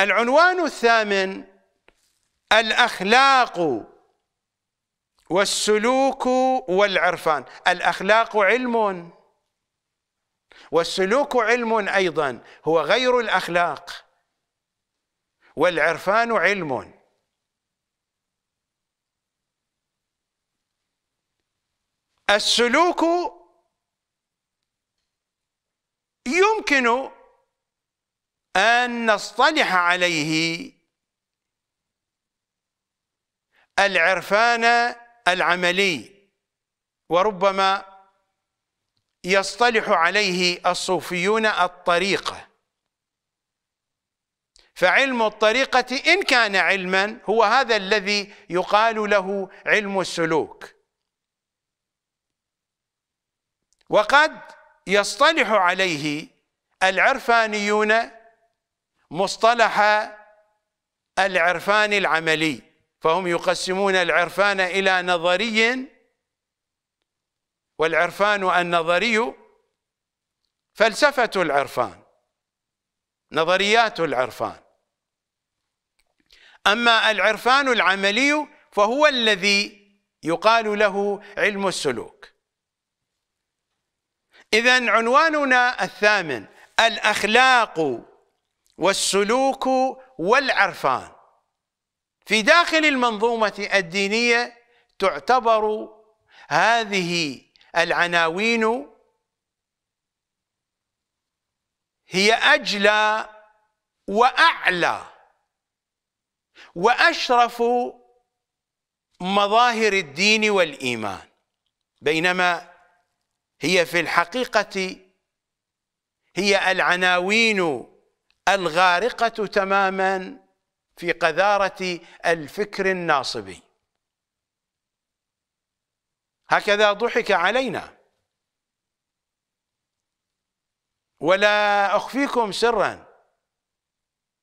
العنوان الثامن الأخلاق والسلوك والعرفان الأخلاق علم والسلوك علم أيضا هو غير الأخلاق والعرفان علم السلوك يمكن أن نصطلح عليه العرفان العملي وربما يصطلح عليه الصوفيون الطريقة فعلم الطريقة إن كان علما هو هذا الذي يقال له علم السلوك وقد يصطلح عليه العرفانيون مصطلح العرفان العملي فهم يقسمون العرفان إلى نظري والعرفان النظري فلسفة العرفان نظريات العرفان أما العرفان العملي فهو الذي يقال له علم السلوك إذا عنواننا الثامن الأخلاق والسلوك والعرفان في داخل المنظومة الدينية تعتبر هذه العناوين هي أجلى وأعلى وأشرف مظاهر الدين والإيمان بينما هي في الحقيقة هي العناوين الغارقة تماما في قذارة الفكر الناصبي هكذا ضحك علينا ولا أخفيكم سرا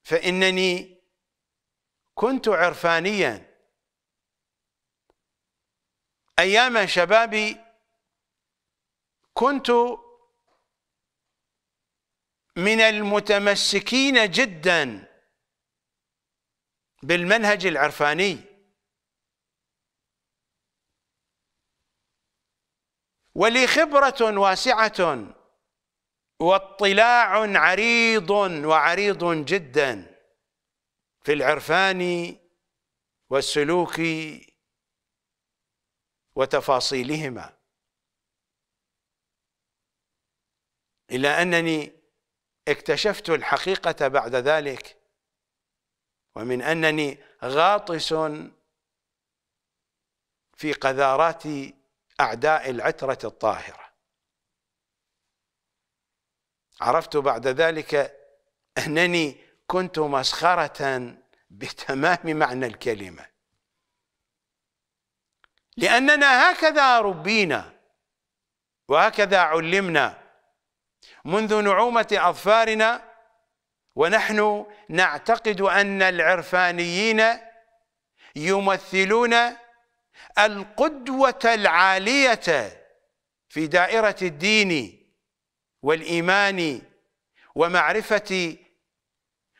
فإنني كنت عرفانيا أيام شبابي كنت من المتمسكين جدا بالمنهج العرفاني ولي خبرة واسعة واطلاع عريض وعريض جدا في العرفان والسلوك وتفاصيلهما إلا أنني اكتشفت الحقيقة بعد ذلك ومن أنني غاطس في قذارات أعداء العترة الطاهرة عرفت بعد ذلك أنني كنت مسخرة بتمام معنى الكلمة لأننا هكذا ربينا وهكذا علمنا منذ نعومة أظفارنا ونحن نعتقد أن العرفانيين يمثلون القدوة العالية في دائرة الدين والإيمان ومعرفة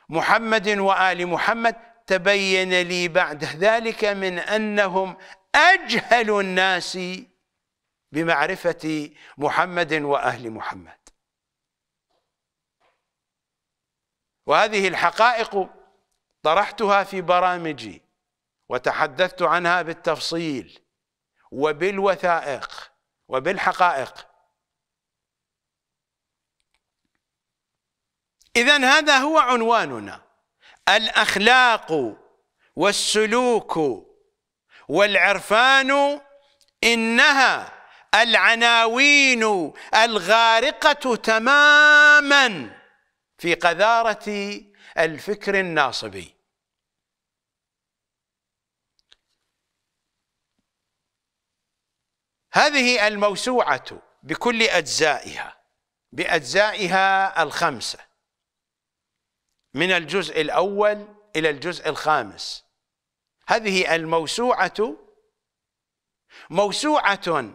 محمد وآل محمد تبين لي بعد ذلك من أنهم أجهل الناس بمعرفة محمد وأهل محمد وهذه الحقائق طرحتها في برامجي وتحدثت عنها بالتفصيل وبالوثائق وبالحقائق إذا هذا هو عنواننا الأخلاق والسلوك والعرفان إنها العناوين الغارقة تماماً في قذارة الفكر الناصبي هذه الموسوعة بكل أجزائها بأجزائها الخمسة من الجزء الأول إلى الجزء الخامس هذه الموسوعة موسوعة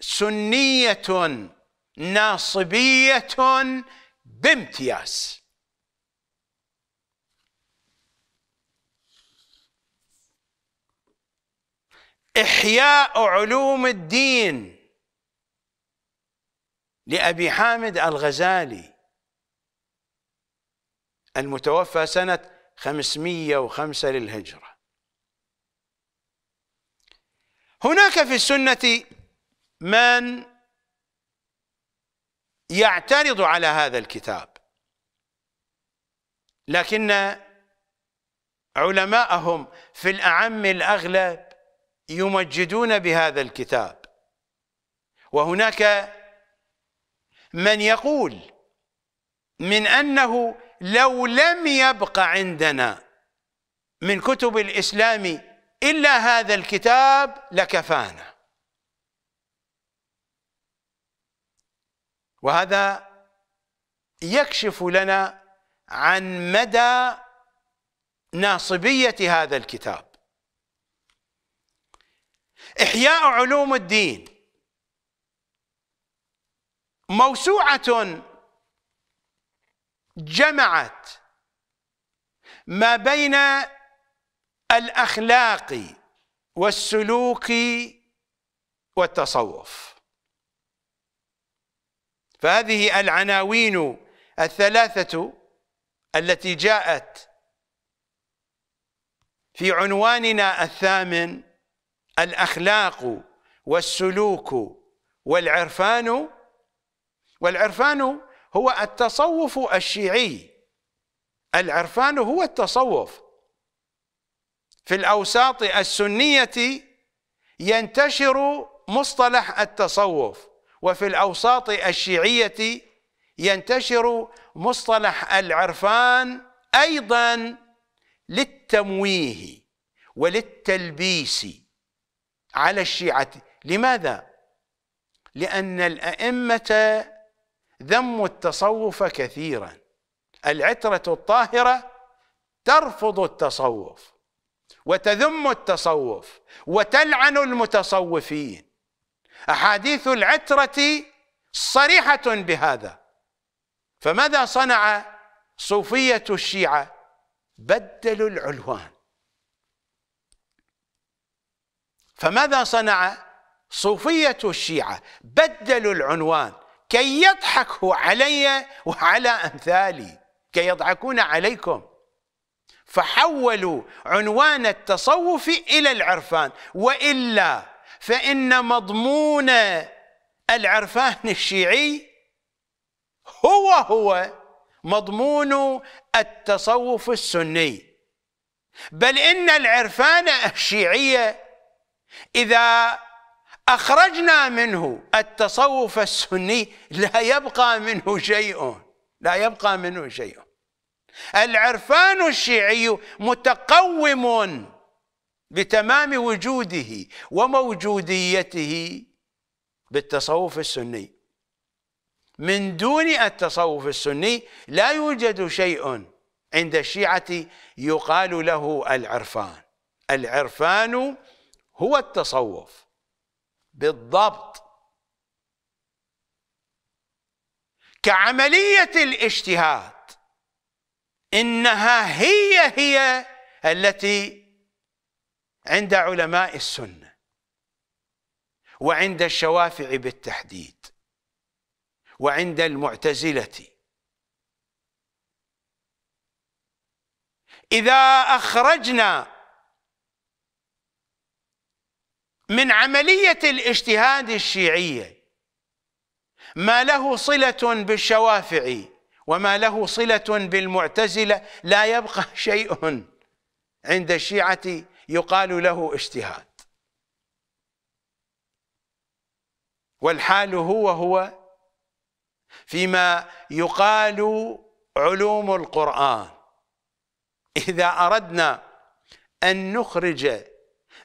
سنية ناصبية بامتياز إحياء علوم الدين لأبي حامد الغزالي المتوفى سنة 505 للهجرة هناك في السنة من يعترض على هذا الكتاب لكن علماءهم في الأعم الأغلب يمجدون بهذا الكتاب وهناك من يقول من أنه لو لم يبق عندنا من كتب الإسلام إلا هذا الكتاب لكفانا وهذا يكشف لنا عن مدى ناصبية هذا الكتاب إحياء علوم الدين موسوعة جمعت ما بين الأخلاق والسلوك والتصوف فهذه العناوين الثلاثة التي جاءت في عنواننا الثامن الأخلاق والسلوك والعرفان والعرفان هو التصوف الشيعي العرفان هو التصوف في الأوساط السنية ينتشر مصطلح التصوف وفي الأوساط الشيعية ينتشر مصطلح العرفان أيضا للتمويه وللتلبيس على الشيعة لماذا؟ لأن الأئمة ذموا التصوف كثيرا العترة الطاهرة ترفض التصوف وتذم التصوف وتلعن المتصوفين أحاديث العترة صريحة بهذا فماذا صنع صوفية الشيعة بدلوا العلوان فماذا صنع صوفية الشيعة بدلوا العنوان كي يضحكوا علي وعلى أمثالي كي يضحكون عليكم فحولوا عنوان التصوف إلى العرفان وإلا فإن مضمون العرفان الشيعي هو هو مضمون التصوف السني بل إن العرفان الشيعي إذا أخرجنا منه التصوف السني لا يبقى منه شيء لا يبقى منه شيء العرفان الشيعي متقوم بتمام وجوده وموجوديته بالتصوف السني من دون التصوف السني لا يوجد شيء عند الشيعة يقال له العرفان العرفان هو التصوف بالضبط كعملية الاجتهاد إنها هي هي التي عند علماء السنة وعند الشوافع بالتحديد وعند المعتزلة إذا أخرجنا من عملية الاجتهاد الشيعية ما له صلة بالشوافع وما له صلة بالمعتزلة لا يبقى شيء عند الشيعة يقال له اجتهاد والحال هو هو فيما يقال علوم القرآن إذا أردنا أن نخرج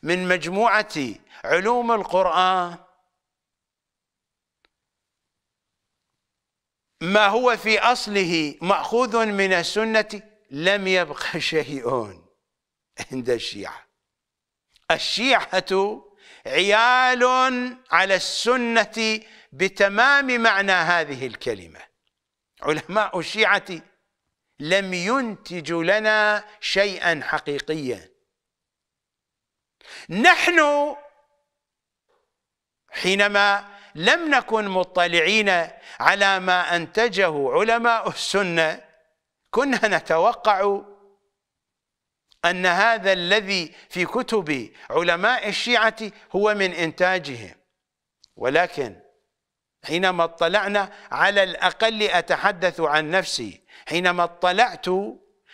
من مجموعة علوم القرآن ما هو في أصله مأخوذ من السنة لم يبق شيء عند الشيعة الشيعة عيال على السنة بتمام معنى هذه الكلمة علماء الشيعة لم ينتجوا لنا شيئا حقيقيا نحن حينما لم نكن مطلعين على ما أنتجه علماء السنة كنا نتوقع أن هذا الذي في كتب علماء الشيعة هو من إنتاجهم ولكن حينما اطلعنا على الأقل أتحدث عن نفسي حينما اطلعت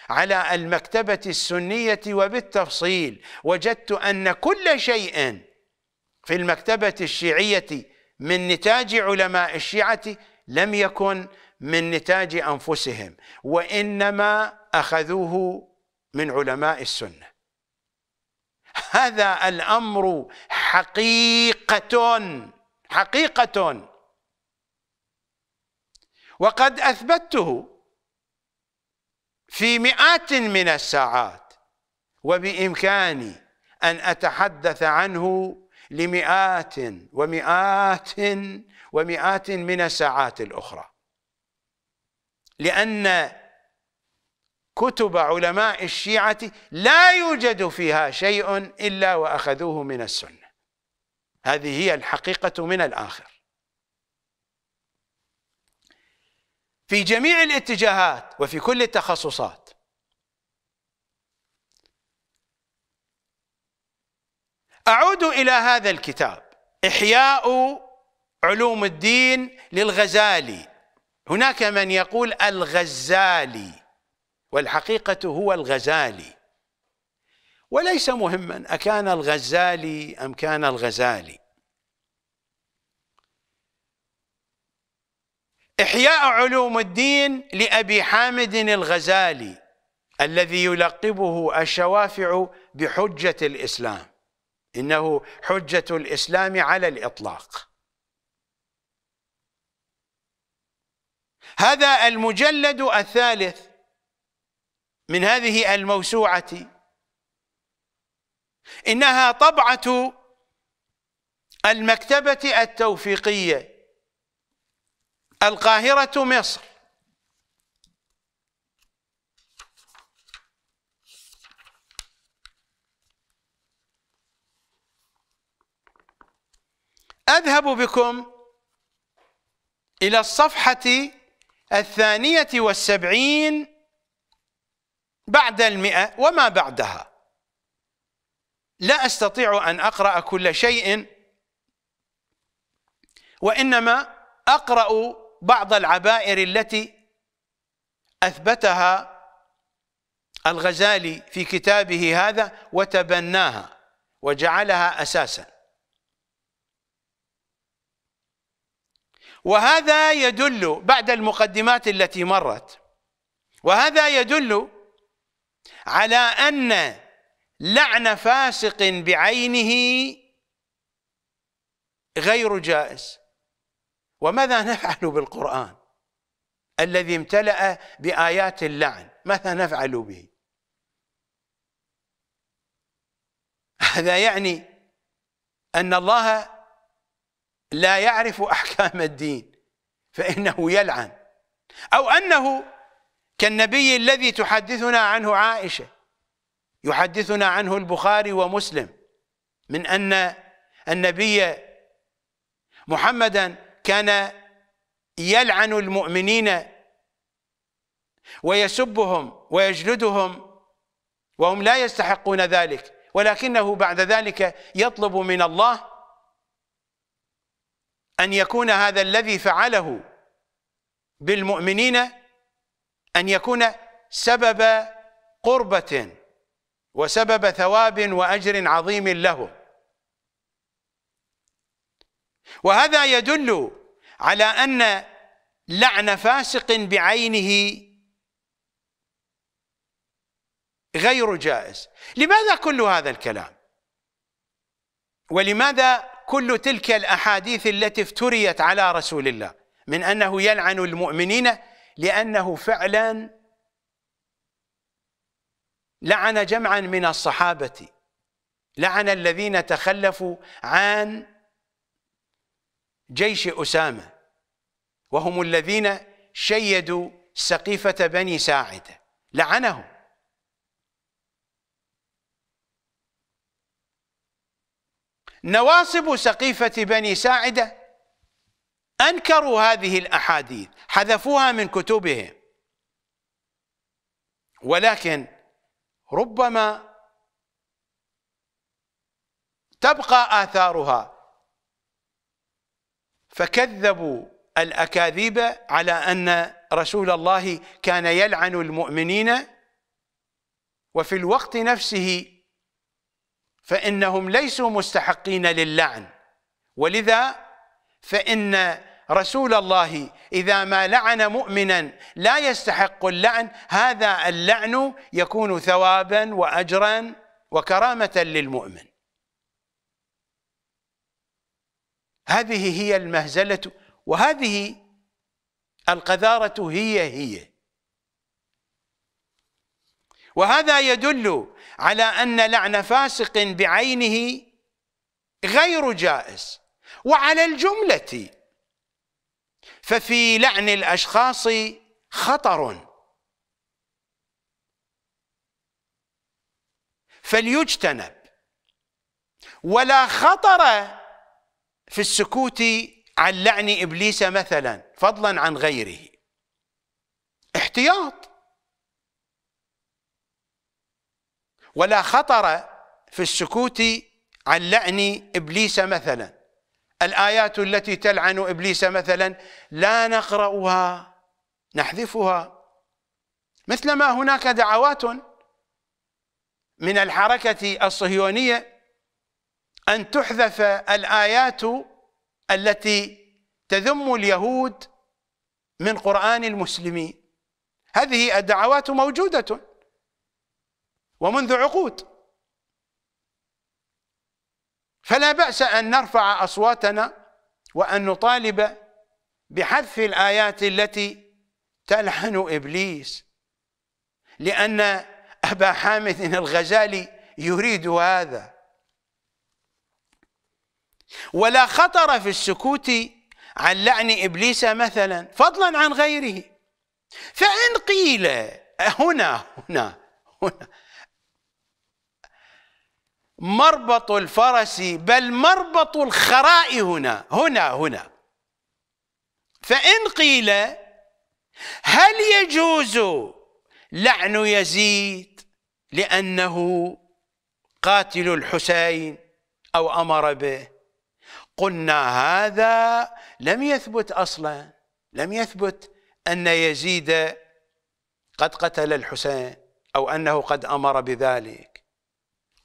على المكتبة السنية وبالتفصيل وجدت أن كل شيء في المكتبة الشيعية من نتاج علماء الشيعة لم يكن من نتاج أنفسهم وإنما أخذوه من علماء السنه هذا الامر حقيقه حقيقه وقد اثبته في مئات من الساعات وبامكاني ان اتحدث عنه لمئات ومئات ومئات من الساعات الاخرى لان كتب علماء الشيعة لا يوجد فيها شيء إلا وأخذوه من السنة هذه هي الحقيقة من الآخر في جميع الاتجاهات وفي كل التخصصات أعود إلى هذا الكتاب إحياء علوم الدين للغزالي هناك من يقول الغزالي والحقيقة هو الغزالي وليس مهما أكان الغزالي أم كان الغزالي إحياء علوم الدين لأبي حامد الغزالي الذي يلقبه الشوافع بحجة الإسلام إنه حجة الإسلام على الإطلاق هذا المجلد الثالث من هذه الموسوعة إنها طبعة المكتبة التوفيقية القاهرة مصر أذهب بكم إلى الصفحة الثانية والسبعين بعد المئة وما بعدها لا أستطيع أن أقرأ كل شيء وإنما أقرأ بعض العبائر التي أثبتها الغزالي في كتابه هذا وتبناها وجعلها أساسا وهذا يدل بعد المقدمات التي مرت وهذا يدل على أن لعن فاسق بعينه غير جائز وماذا نفعل بالقرآن الذي امتلأ بآيات اللعن ماذا نفعل به هذا يعني أن الله لا يعرف أحكام الدين فإنه يلعن أو أنه كالنبي الذي تحدثنا عنه عائشة يحدثنا عنه البخاري ومسلم من أن النبي محمدا كان يلعن المؤمنين ويسبهم ويجلدهم وهم لا يستحقون ذلك ولكنه بعد ذلك يطلب من الله أن يكون هذا الذي فعله بالمؤمنين أن يكون سبب قربة وسبب ثواب وأجر عظيم له وهذا يدل على أن لعن فاسق بعينه غير جائز لماذا كل هذا الكلام ولماذا كل تلك الأحاديث التي افتريت على رسول الله من أنه يلعن المؤمنين لأنه فعلا لعن جمعا من الصحابة لعن الذين تخلفوا عن جيش أسامة وهم الذين شيدوا سقيفة بني ساعدة لعنهم نواصب سقيفة بني ساعدة أنكروا هذه الأحاديث حذفوها من كتبهم ولكن ربما تبقى آثارها فكذبوا الأكاذيب على أن رسول الله كان يلعن المؤمنين وفي الوقت نفسه فإنهم ليسوا مستحقين للعن ولذا فإن رسول الله إذا ما لعن مؤمنا لا يستحق اللعن هذا اللعن يكون ثوابا وأجرا وكرامة للمؤمن هذه هي المهزلة وهذه القذارة هي هي وهذا يدل على أن لعن فاسق بعينه غير جائز وعلى الجملة ففي لعن الاشخاص خطر فليجتنب ولا خطر في السكوت عن لعن ابليس مثلا فضلا عن غيره احتياط ولا خطر في السكوت عن لعن ابليس مثلا الآيات التي تلعن إبليس مثلا لا نقرأها نحذفها مثلما هناك دعوات من الحركة الصهيونية أن تحذف الآيات التي تذم اليهود من قرآن المسلمين هذه الدعوات موجودة ومنذ عقود فلا بأس أن نرفع أصواتنا وأن نطالب بحذف الآيات التي تلحن إبليس لأن أبا حامد الغزالي يريد هذا ولا خطر في السكوت عن لعن إبليس مثلا فضلا عن غيره فإن قيل هنا هنا هنا مربط الفرس بل مربط الخراء هنا هنا هنا فإن قيل هل يجوز لعن يزيد لأنه قاتل الحسين أو أمر به قلنا هذا لم يثبت أصلا لم يثبت أن يزيد قد قتل الحسين أو أنه قد أمر بذلك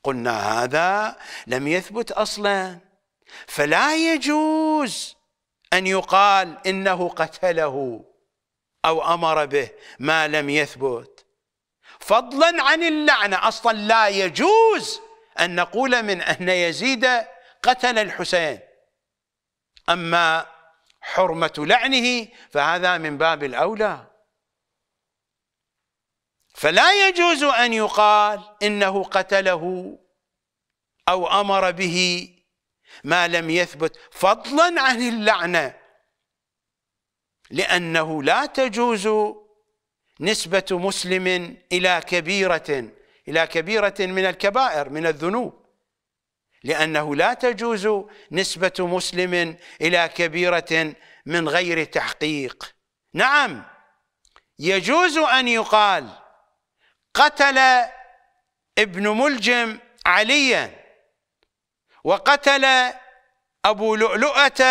قلنا هذا لم يثبت اصلا فلا يجوز ان يقال انه قتله او امر به ما لم يثبت فضلا عن اللعنه اصلا لا يجوز ان نقول من ان يزيد قتل الحسين اما حرمه لعنه فهذا من باب الاولى فلا يجوز أن يقال إنه قتله أو أمر به ما لم يثبت فضلا عن اللعنة لأنه لا تجوز نسبة مسلم إلى كبيرة إلى كبيرة من الكبائر من الذنوب لأنه لا تجوز نسبة مسلم إلى كبيرة من غير تحقيق نعم يجوز أن يقال قتل ابن ملجم عليا وقتل أبو لؤلؤة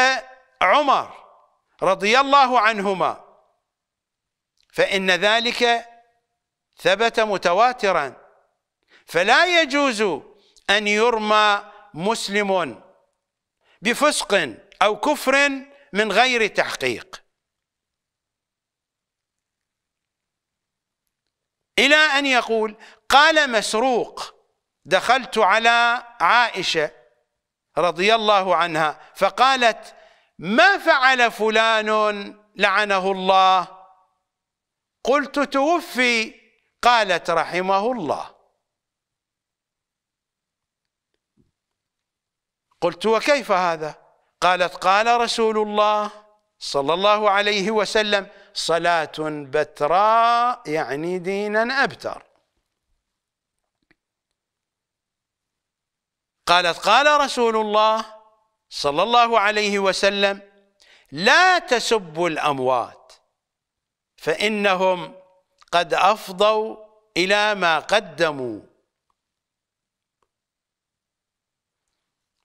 عمر رضي الله عنهما فإن ذلك ثبت متواترا فلا يجوز أن يرمى مسلم بفسق أو كفر من غير تحقيق إلى أن يقول قال مسروق دخلت على عائشة رضي الله عنها فقالت ما فعل فلان لعنه الله قلت توفي قالت رحمه الله قلت وكيف هذا قالت قال رسول الله صلى الله عليه وسلم صلاة بتراء يعني دينا أبتر قالت قال رسول الله صلى الله عليه وسلم لا تسبوا الأموات فإنهم قد أفضوا إلى ما قدموا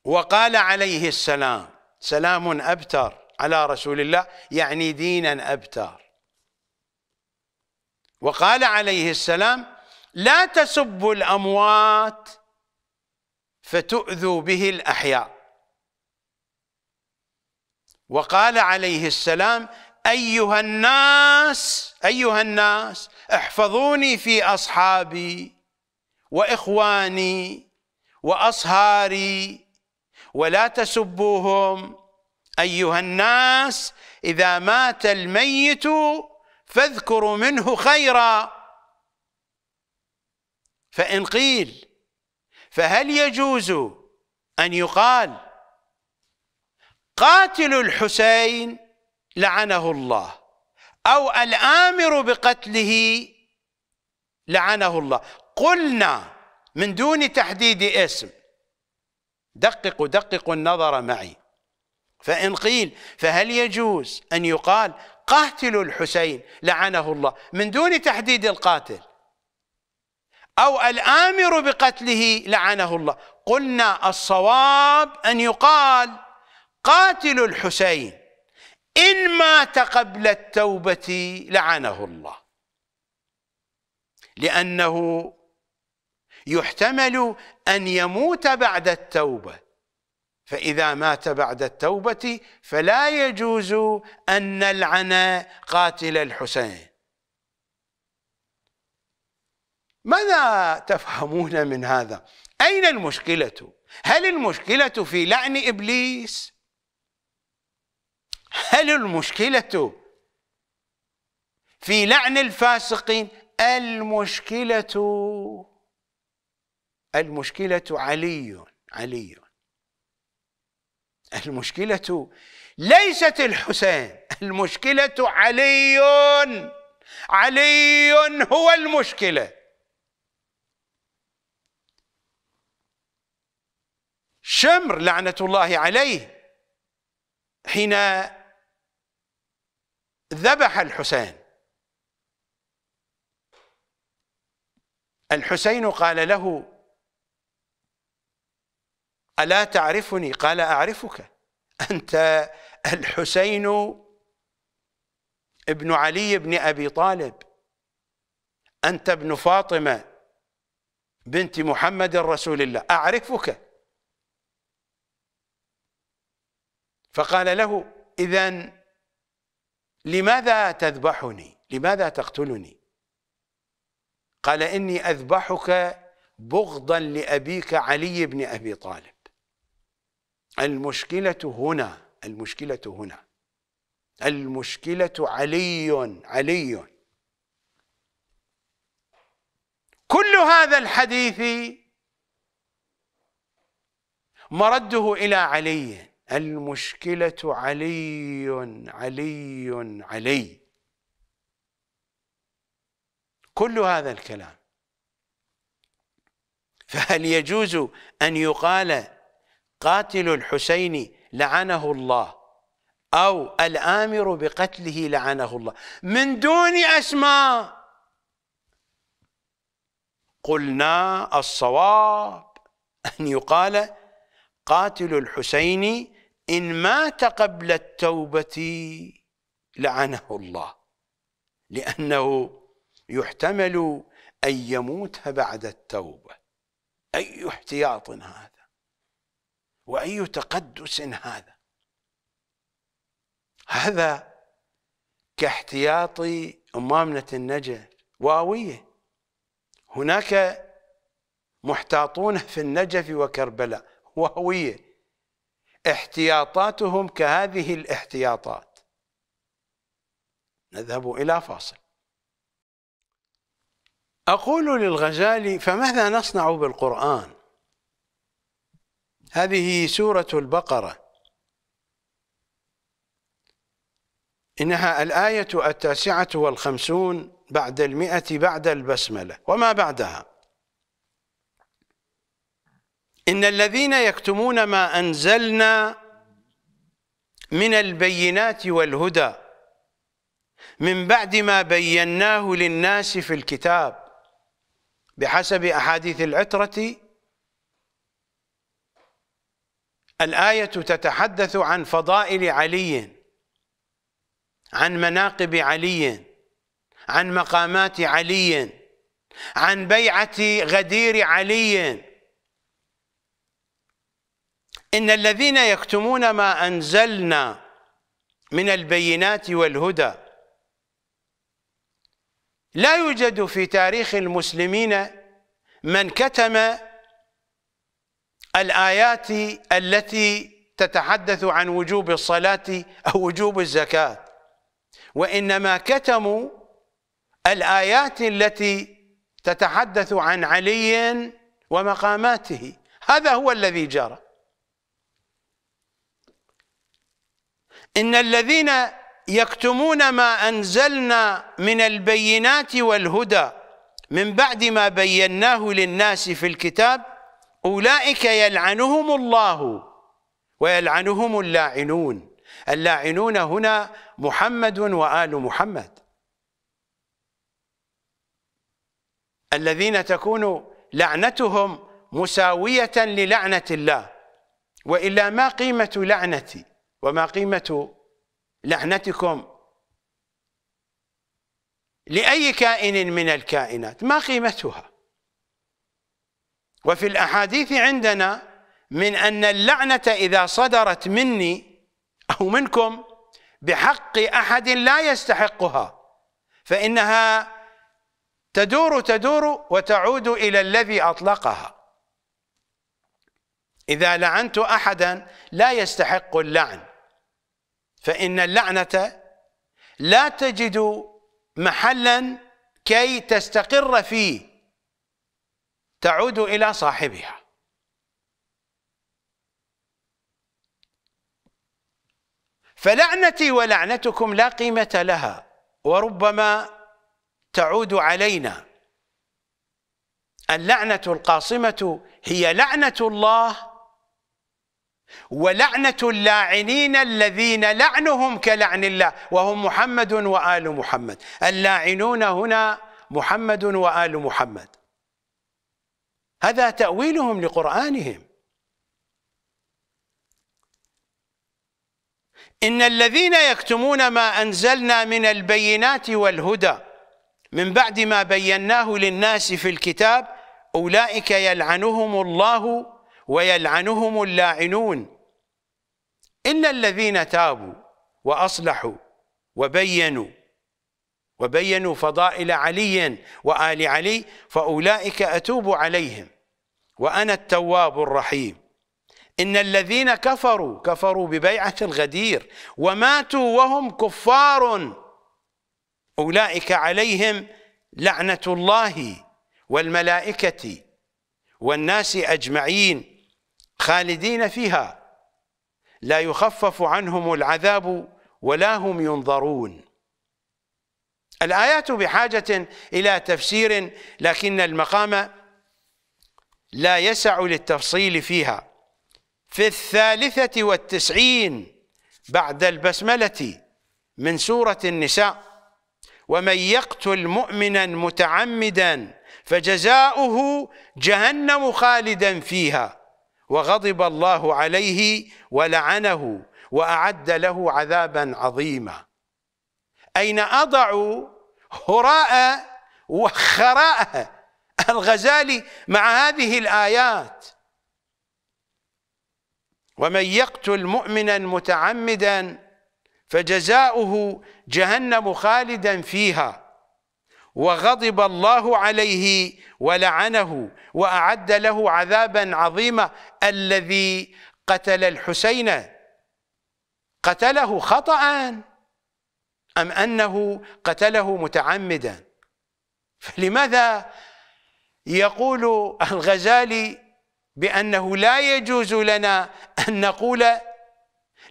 وقال عليه السلام سلام أبتر على رسول الله يعني دينا أبتر وقال عليه السلام لا تسبوا الأموات فتؤذوا به الأحياء وقال عليه السلام أيها الناس أيها الناس احفظوني في أصحابي وإخواني وأصهاري ولا تسبوهم أيها الناس إذا مات الميت فاذكروا منه خيرا فإن قيل فهل يجوز أن يقال قاتل الحسين لعنه الله أو الآمر بقتله لعنه الله قلنا من دون تحديد اسم دققوا دققوا النظر معي فإن قيل فهل يجوز أن يقال قاتلوا الحسين لعنه الله من دون تحديد القاتل أو الآمر بقتله لعنه الله قلنا الصواب أن يقال قاتل الحسين إن مات قبل التوبة لعنه الله لأنه يحتمل أن يموت بعد التوبة فإذا مات بعد التوبة فلا يجوز أن نلعن قاتل الحسين ماذا تفهمون من هذا؟ أين المشكلة؟ هل المشكلة في لعن إبليس؟ هل المشكلة في لعن الفاسقين؟ المشكلة المشكلة علي علي المشكلة ليست الحسين المشكلة علي علي هو المشكلة شمر لعنة الله عليه حين ذبح الحسين الحسين قال له ألا تعرفني قال أعرفك أنت الحسين ابن علي بن أبي طالب أنت ابن فاطمة بنت محمد رسول الله أعرفك فقال له إذا لماذا تذبحني لماذا تقتلني قال إني أذبحك بغضا لأبيك علي بن أبي طالب المشكلة هنا المشكلة هنا المشكلة علي علي كل هذا الحديث مرده إلى علي المشكلة علي علي علي كل هذا الكلام فهل يجوز أن يقال قاتل الحسين لعنه الله أو الآمر بقتله لعنه الله من دون أسماء قلنا الصواب أن يقال قاتل الحسين إن مات قبل التوبة لعنه الله لأنه يحتمل أن يموت بعد التوبة أي احتياط هذا واي تقدس هذا هذا كاحتياطي امامنه النجف واويه هناك محتاطون في النجف وكربلاء واويه احتياطاتهم كهذه الاحتياطات نذهب الى فاصل اقول للغزالي فماذا نصنع بالقران هذه سورة البقرة إنها الآية التاسعة والخمسون بعد المئة بعد البسملة وما بعدها إن الذين يكتمون ما أنزلنا من البينات والهدى من بعد ما بيناه للناس في الكتاب بحسب أحاديث العترة الآية تتحدث عن فضائل علي عن مناقب علي عن مقامات علي عن بيعة غدير علي إن الذين يكتمون ما أنزلنا من البينات والهدى لا يوجد في تاريخ المسلمين من كتم الآيات التي تتحدث عن وجوب الصلاة أو وجوب الزكاة وإنما كتموا الآيات التي تتحدث عن علي ومقاماته هذا هو الذي جرى إن الذين يكتمون ما أنزلنا من البينات والهدى من بعد ما بيناه للناس في الكتاب أولئك يلعنهم الله ويلعنهم اللاعنون اللاعنون هنا محمد وآل محمد الذين تكون لعنتهم مساوية للعنة الله وإلا ما قيمة لعنتي وما قيمة لعنتكم لأي كائن من الكائنات ما قيمتها وفي الأحاديث عندنا من أن اللعنة إذا صدرت مني أو منكم بحق أحد لا يستحقها فإنها تدور تدور وتعود إلى الذي أطلقها إذا لعنت أحدا لا يستحق اللعن فإن اللعنة لا تجد محلا كي تستقر فيه تعود إلى صاحبها فلعنتي ولعنتكم لا قيمة لها وربما تعود علينا اللعنة القاصمة هي لعنة الله ولعنة اللاعنين الذين لعنهم كلعن الله وهم محمد وآل محمد اللاعنون هنا محمد وآل محمد هذا تأويلهم لقرآنهم إن الذين يكتمون ما أنزلنا من البينات والهدى من بعد ما بيناه للناس في الكتاب أولئك يلعنهم الله ويلعنهم اللاعنون إلا الذين تابوا وأصلحوا وبينوا وبينوا فضائل علي وآل علي فأولئك أتوب عليهم وأنا التواب الرحيم إن الذين كفروا كفروا ببيعة الغدير وماتوا وهم كفار أولئك عليهم لعنة الله والملائكة والناس أجمعين خالدين فيها لا يخفف عنهم العذاب ولا هم ينظرون الآيات بحاجة إلى تفسير لكن المقام لا يسع للتفصيل فيها في الثالثة والتسعين بعد البسملة من سورة النساء ومن يقتل مؤمنا متعمدا فجزاؤه جهنم خالدا فيها وغضب الله عليه ولعنه وأعد له عذابا عظيما أين أضع هراء وخراء الغزالي مع هذه الآيات ومن يقتل مؤمنا متعمدا فجزاؤه جهنم خالدا فيها وغضب الله عليه ولعنه وأعد له عذابا عظيما الذي قتل الحسين قتله خطأ أم أنه قتله متعمدا فلماذا يقول الغزالي بأنه لا يجوز لنا أن نقول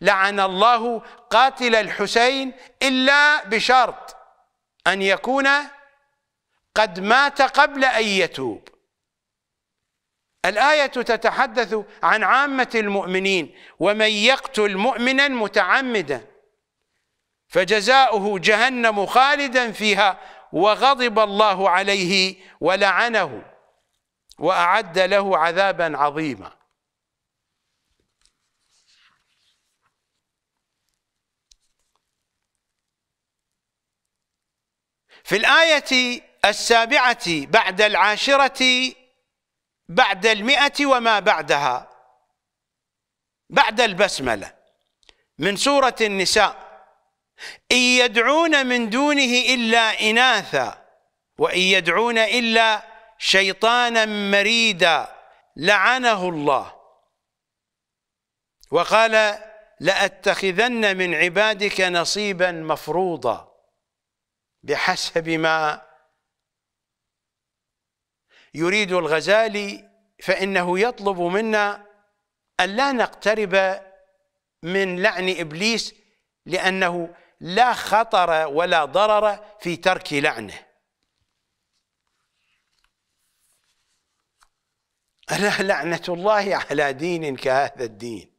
لعن الله قاتل الحسين إلا بشرط أن يكون قد مات قبل أن يتوب الآية تتحدث عن عامة المؤمنين ومن يقتل مؤمنا متعمدا فجزاؤه جهنم خالدا فيها وغضب الله عليه ولعنه وأعد له عذابا عظيما في الآية السابعة بعد العاشرة بعد المئة وما بعدها بعد البسملة من سورة النساء إن يدعون من دونه إلا إناثا وإن يدعون إلا شيطانا مريدا لعنه الله وقال لأتخذن من عبادك نصيبا مفروضا بحسب ما يريد الغزالي فإنه يطلب منا أن لا نقترب من لعن إبليس لأنه لا خطر ولا ضرر في ترك لعنه ألا لعنة الله على دين كهذا الدين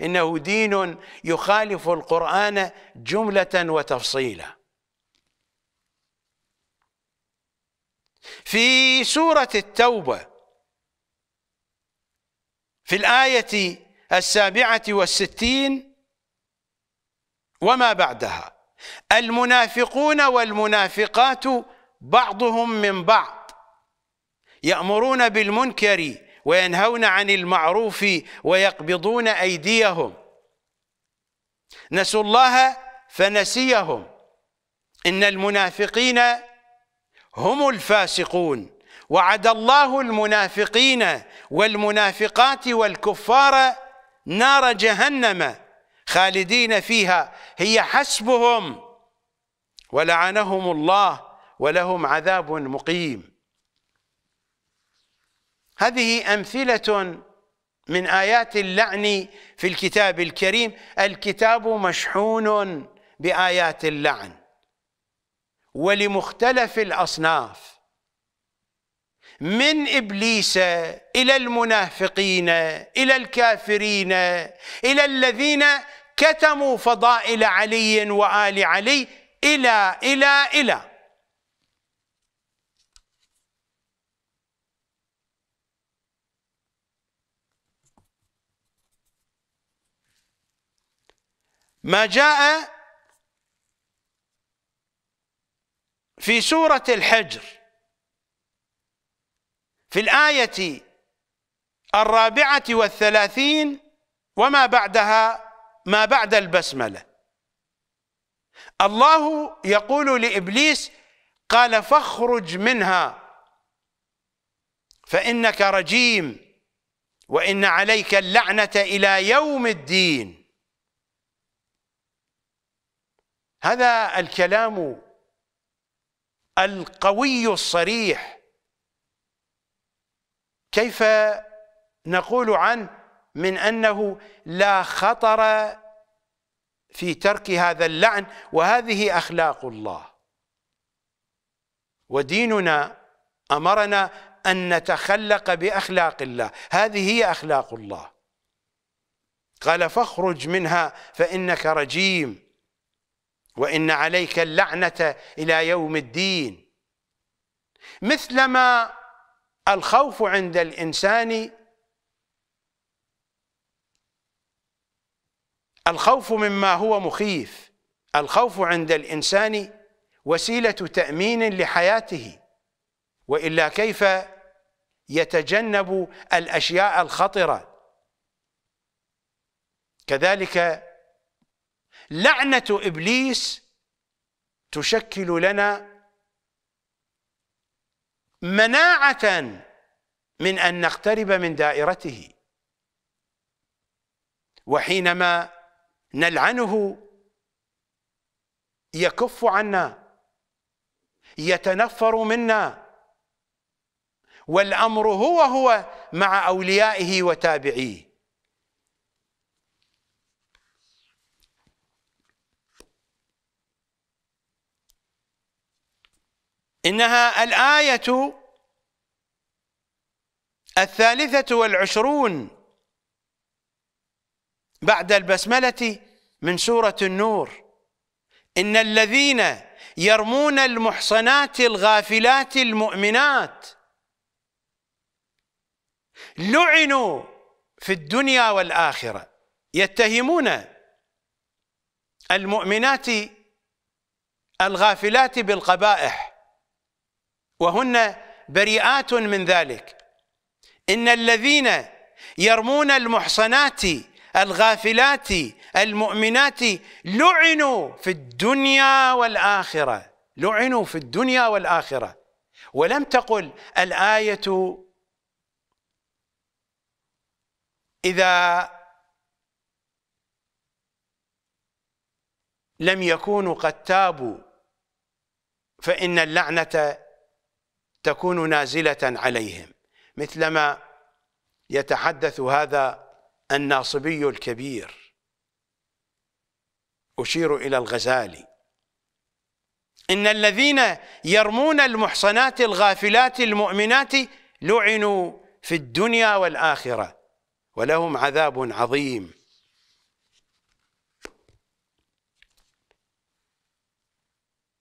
إنه دين يخالف القرآن جملة وتفصيلا في سورة التوبة في الآية السابعة والستين وما بعدها المنافقون والمنافقات بعضهم من بعض يأمرون بالمنكر وينهون عن المعروف ويقبضون أيديهم نسوا الله فنسيهم إن المنافقين هم الفاسقون وعد الله المنافقين والمنافقات والكفار نار جهنم خالدين فيها هي حسبهم ولعنهم الله ولهم عذاب مقيم هذه أمثلة من آيات اللعن في الكتاب الكريم الكتاب مشحون بآيات اللعن ولمختلف الأصناف من إبليس إلى المنافقين إلى الكافرين إلى الذين كتموا فضائل علي وآل علي إلى إلى إلى ما جاء في سورة الحجر في الآية الرابعة والثلاثين وما بعدها ما بعد البسمله الله يقول لابليس قال فاخرج منها فانك رجيم وان عليك اللعنه الى يوم الدين هذا الكلام القوي الصريح كيف نقول عنه من أنه لا خطر في ترك هذا اللعن وهذه أخلاق الله وديننا أمرنا أن نتخلق بأخلاق الله هذه هي أخلاق الله قال فاخرج منها فإنك رجيم وإن عليك اللعنة إلى يوم الدين مثلما الخوف عند الإنسان الخوف مما هو مخيف الخوف عند الإنسان وسيلة تأمين لحياته وإلا كيف يتجنب الأشياء الخطرة كذلك لعنة إبليس تشكل لنا مناعة من أن نقترب من دائرته وحينما نلعنه يكف عنا يتنفر منا والامر هو هو مع اوليائه وتابعيه انها الايه الثالثه والعشرون بعد البسملة من سورة النور إن الذين يرمون المحصنات الغافلات المؤمنات لعنوا في الدنيا والآخرة يتهمون المؤمنات الغافلات بالقبائح وهن بريئات من ذلك إن الذين يرمون المحصنات الغافلات المؤمنات لعنوا في الدنيا والآخرة لعنوا في الدنيا والآخرة ولم تقل الآية إذا لم يكونوا قد تابوا فإن اللعنة تكون نازلة عليهم مثلما يتحدث هذا الناصبي الكبير أشير إلى الغزالي إن الذين يرمون المحصنات الغافلات المؤمنات لعنوا في الدنيا والآخرة ولهم عذاب عظيم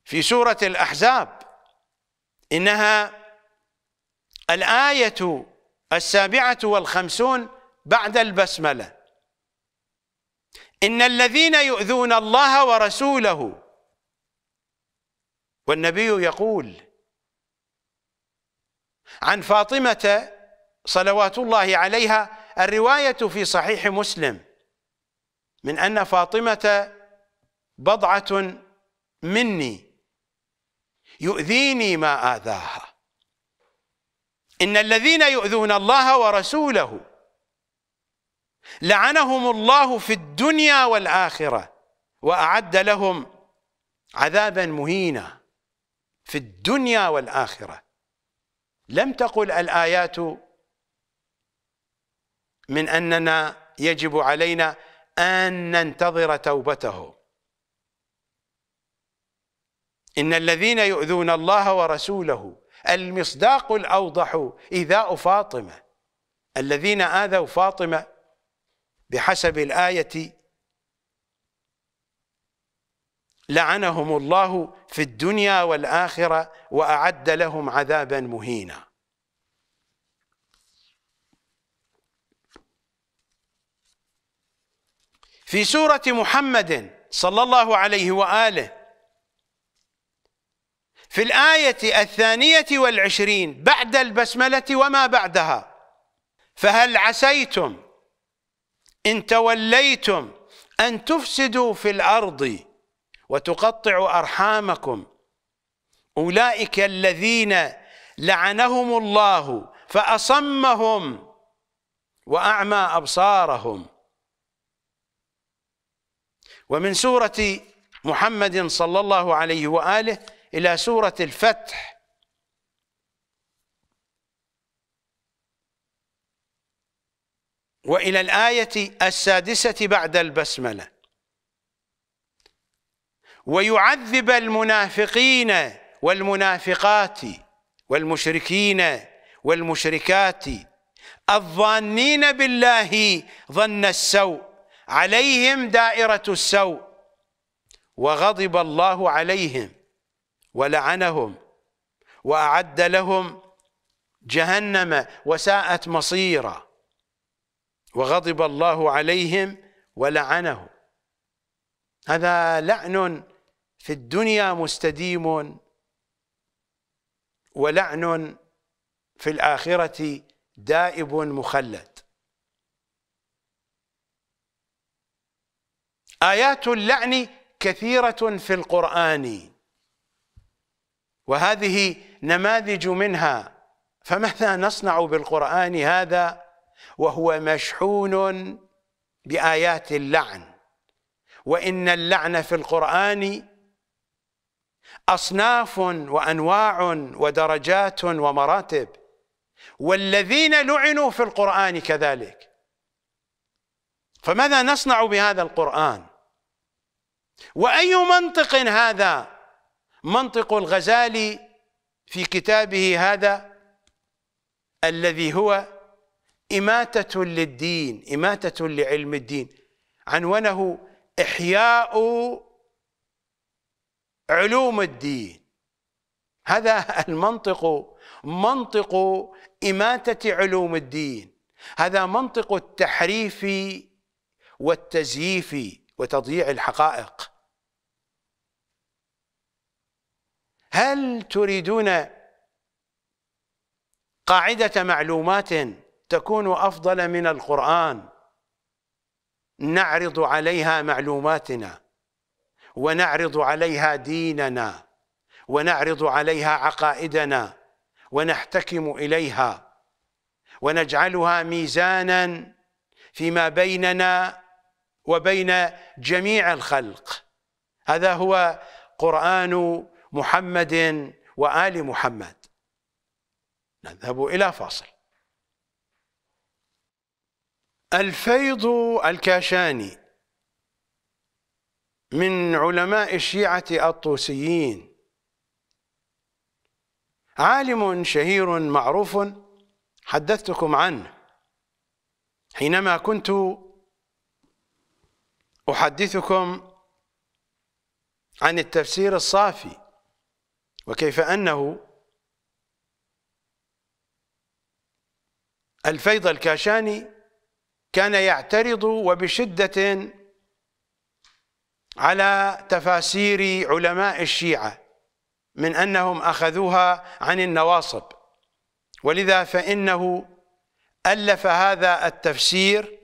في سورة الأحزاب إنها الآية السابعة والخمسون بعد البسملة إن الذين يؤذون الله ورسوله والنبي يقول عن فاطمة صلوات الله عليها الرواية في صحيح مسلم من أن فاطمة بضعة مني يؤذيني ما آذاها إن الذين يؤذون الله ورسوله لعنهم الله في الدنيا والآخرة وأعد لهم عذابا مهينا في الدنيا والآخرة لم تقل الآيات من أننا يجب علينا أن ننتظر توبته إن الذين يؤذون الله ورسوله المصداق الأوضح إيذاء فاطمة الذين آذوا فاطمة بحسب الآية لعنهم الله في الدنيا والآخرة وأعد لهم عذابا مهينا في سورة محمد صلى الله عليه وآله في الآية الثانية والعشرين بعد البسملة وما بعدها فهل عسيتم إن توليتم أن تفسدوا في الأرض وتقطعوا أرحامكم أولئك الذين لعنهم الله فأصمهم وأعمى أبصارهم ومن سورة محمد صلى الله عليه وآله إلى سورة الفتح وإلى الآية السادسة بعد البسملة ويعذب المنافقين والمنافقات والمشركين والمشركات الظانين بالله ظن السوء عليهم دائرة السوء وغضب الله عليهم ولعنهم وأعد لهم جهنم وساءت مصيرًا وغضب الله عليهم ولعنه هذا لعن في الدنيا مستديم ولعن في الآخرة دائب مخلد آيات اللعن كثيرة في القرآن وهذه نماذج منها فماذا نصنع بالقرآن هذا؟ وهو مشحون بآيات اللعن وإن اللعن في القرآن أصناف وأنواع ودرجات ومراتب والذين لعنوا في القرآن كذلك فماذا نصنع بهذا القرآن وأي منطق هذا منطق الغزالي في كتابه هذا الذي هو إماتة للدين إماتة لعلم الدين عنونه إحياء علوم الدين هذا المنطق منطق إماتة علوم الدين هذا منطق التحريف والتزييف وتضييع الحقائق هل تريدون قاعدة معلومات تكون أفضل من القرآن نعرض عليها معلوماتنا ونعرض عليها ديننا ونعرض عليها عقائدنا ونحتكم إليها ونجعلها ميزانا فيما بيننا وبين جميع الخلق هذا هو قرآن محمد وآل محمد نذهب إلى فاصل الفيض الكاشاني من علماء الشيعة الطوسيين عالم شهير معروف حدثتكم عنه حينما كنت أحدثكم عن التفسير الصافي وكيف أنه الفيض الكاشاني كان يعترض وبشدة على تفاسير علماء الشيعة من أنهم أخذوها عن النواصب ولذا فإنه ألف هذا التفسير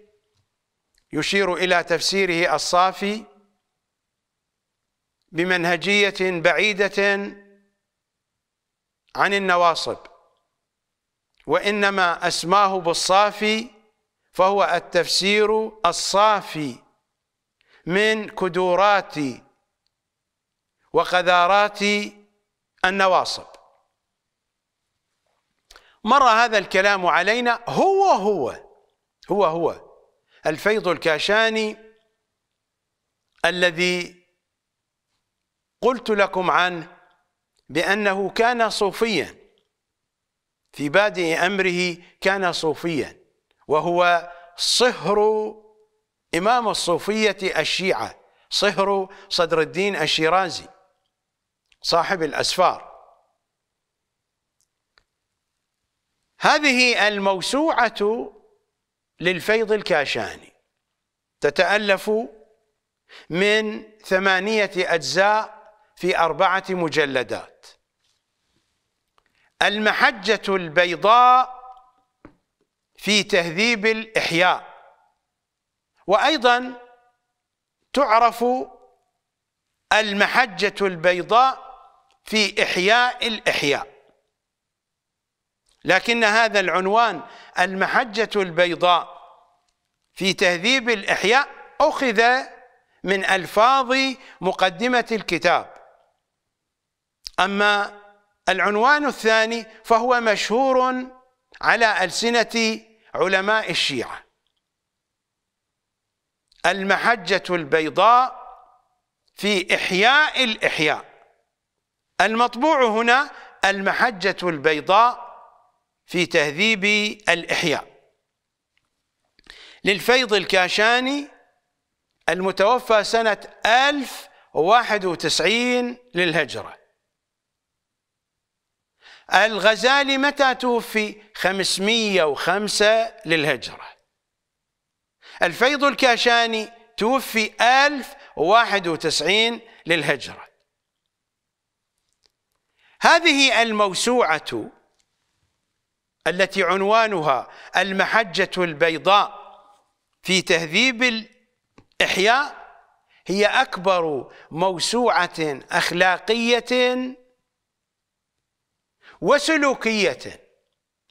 يشير إلى تفسيره الصافي بمنهجية بعيدة عن النواصب وإنما أسماه بالصافي فهو التفسير الصافي من كدورات وقذارات النواصب مر هذا الكلام علينا هو هو هو هو الفيض الكاشاني الذي قلت لكم عنه بأنه كان صوفيا في بادئ أمره كان صوفيا وهو صهر إمام الصوفية الشيعة صهر صدر الدين الشيرازي صاحب الأسفار هذه الموسوعة للفيض الكاشاني تتألف من ثمانية أجزاء في أربعة مجلدات المحجة البيضاء في تهذيب الإحياء وأيضا تعرف المحجة البيضاء في إحياء الإحياء لكن هذا العنوان المحجة البيضاء في تهذيب الإحياء أخذ من ألفاظ مقدمة الكتاب أما العنوان الثاني فهو مشهور على ألسنة علماء الشيعة المحجة البيضاء في إحياء الإحياء المطبوع هنا المحجة البيضاء في تهذيب الإحياء للفيض الكاشاني المتوفى سنة 1091 للهجرة الغزالي متى توفي 505 للهجرة الفيض الكاشاني توفي 1091 للهجرة هذه الموسوعة التي عنوانها المحجة البيضاء في تهذيب الإحياء هي أكبر موسوعة أخلاقية وسلوكيته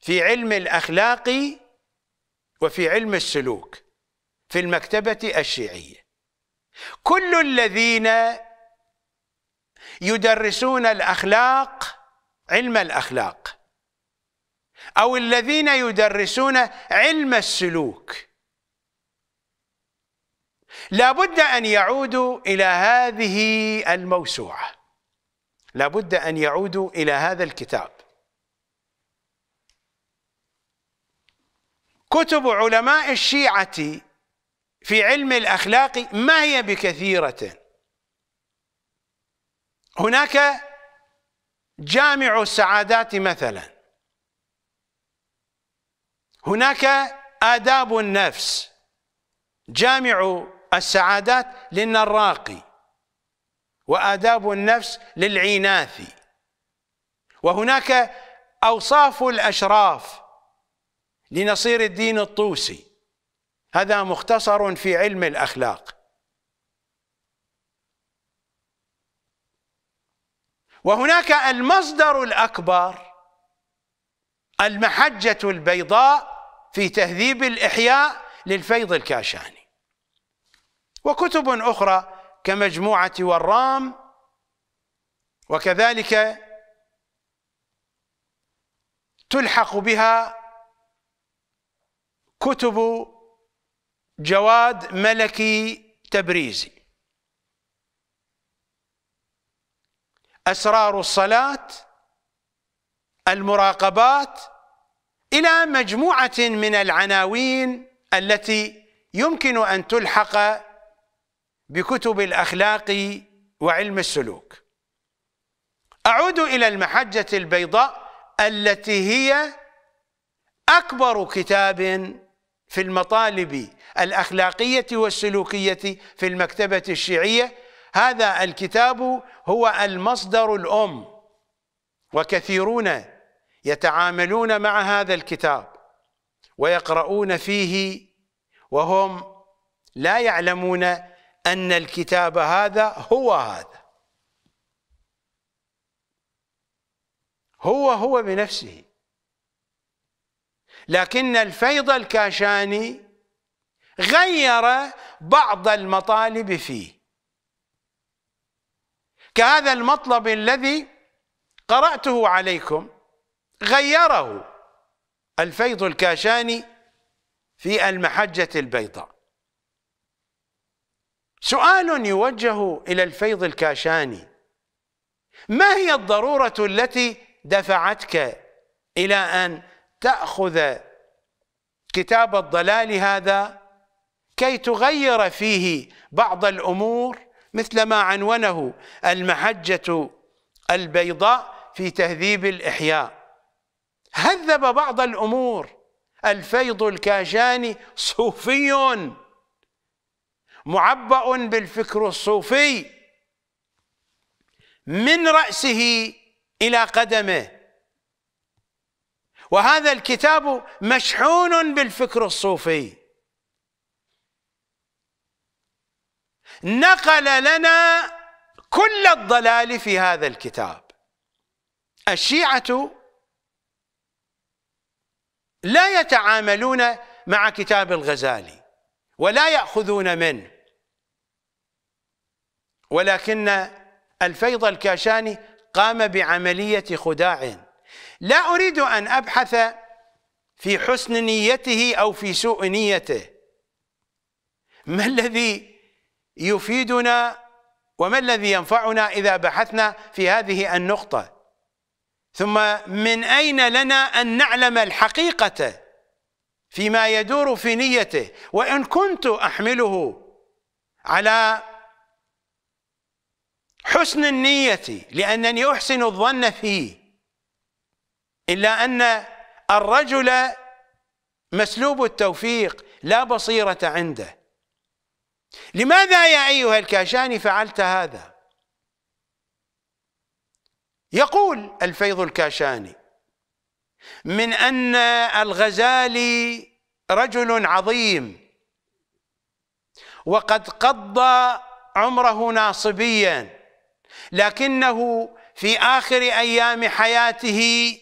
في علم الأخلاق وفي علم السلوك في المكتبة الشيعية كل الذين يدرسون الأخلاق علم الأخلاق أو الذين يدرسون علم السلوك لابد أن يعودوا إلى هذه الموسوعة لابد أن يعودوا إلى هذا الكتاب كتب علماء الشيعة في علم الأخلاق ما هي بكثيرة هناك جامع السعادات مثلا هناك آداب النفس جامع السعادات للنراقي وآداب النفس للعيناثي وهناك أوصاف الأشراف لنصير الدين الطوسي هذا مختصر في علم الأخلاق وهناك المصدر الأكبر المحجة البيضاء في تهذيب الإحياء للفيض الكاشاني وكتب أخرى كمجموعة والرام وكذلك تلحق بها كتب جواد ملكي تبريزي أسرار الصلاة المراقبات إلى مجموعة من العناوين التي يمكن أن تلحق بكتب الأخلاق وعلم السلوك أعود إلى المحجة البيضاء التي هي أكبر كتاب في المطالب الأخلاقية والسلوكية في المكتبة الشيعية هذا الكتاب هو المصدر الأم وكثيرون يتعاملون مع هذا الكتاب ويقرؤون فيه وهم لا يعلمون أن الكتاب هذا هو هذا هو هو بنفسه لكن الفيض الكاشاني غير بعض المطالب فيه كهذا المطلب الذي قرأته عليكم غيره الفيض الكاشاني في المحجة البيضاء سؤال يوجه إلى الفيض الكاشاني ما هي الضرورة التي دفعتك إلى أن تأخذ كتاب الضلال هذا كي تغير فيه بعض الأمور مثل ما عنونه المحجة البيضاء في تهذيب الإحياء هذب بعض الأمور الفيض الكاشاني صوفي معبأ بالفكر الصوفي من رأسه إلى قدمه وهذا الكتاب مشحون بالفكر الصوفي نقل لنا كل الضلال في هذا الكتاب الشيعة لا يتعاملون مع كتاب الغزالي ولا يأخذون منه ولكن الفيض الكاشاني قام بعملية خداع لا أريد أن أبحث في حسن نيته أو في سوء نيته ما الذي يفيدنا وما الذي ينفعنا إذا بحثنا في هذه النقطة ثم من أين لنا أن نعلم الحقيقة فيما يدور في نيته وإن كنت أحمله على حسن النية لأنني أحسن الظن فيه إلا أن الرجل مسلوب التوفيق لا بصيرة عنده لماذا يا أيها الكاشاني فعلت هذا يقول الفيض الكاشاني من أن الغزالي رجل عظيم وقد قضى عمره ناصبيا لكنه في آخر أيام حياته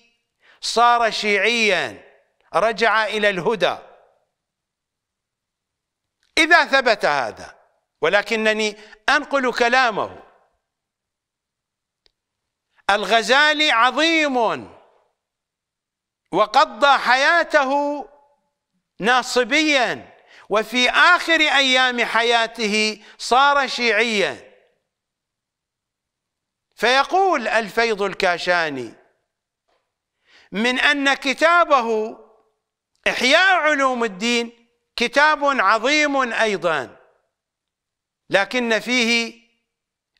صار شيعيا رجع إلى الهدى إذا ثبت هذا ولكنني أنقل كلامه الغزالي عظيم وقضى حياته ناصبيا وفي آخر أيام حياته صار شيعيا فيقول الفيض الكاشاني من أن كتابه إحياء علوم الدين كتاب عظيم أيضا لكن فيه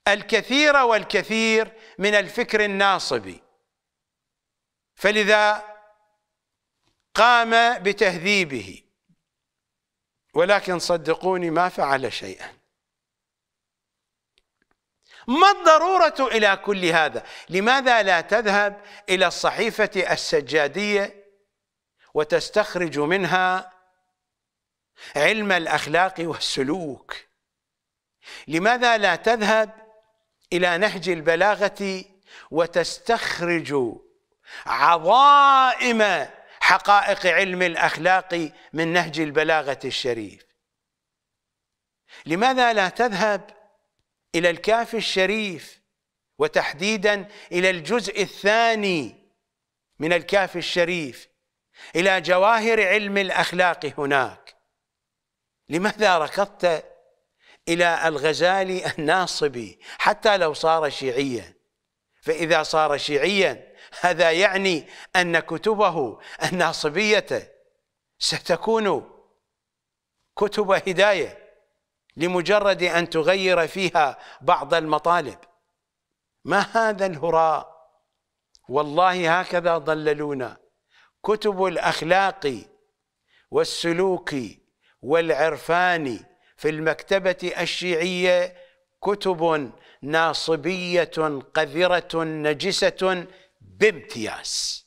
الكثير والكثير من الفكر الناصبي فلذا قام بتهذيبه ولكن صدقوني ما فعل شيئا ما الضرورة إلى كل هذا لماذا لا تذهب إلى الصحيفة السجادية وتستخرج منها علم الأخلاق والسلوك لماذا لا تذهب إلى نهج البلاغة وتستخرج عظائم حقائق علم الأخلاق من نهج البلاغة الشريف لماذا لا تذهب إلى الكاف الشريف وتحديدا إلى الجزء الثاني من الكاف الشريف إلى جواهر علم الأخلاق هناك لماذا ركضت إلى الغزالي الناصبي حتى لو صار شيعيا فإذا صار شيعيا هذا يعني أن كتبه الناصبية ستكون كتب هدايه لمجرد أن تغير فيها بعض المطالب ما هذا الهراء والله هكذا ضللونا كتب الأخلاق والسلوك والعرفان في المكتبة الشيعية كتب ناصبية قذرة نجسة بامتياز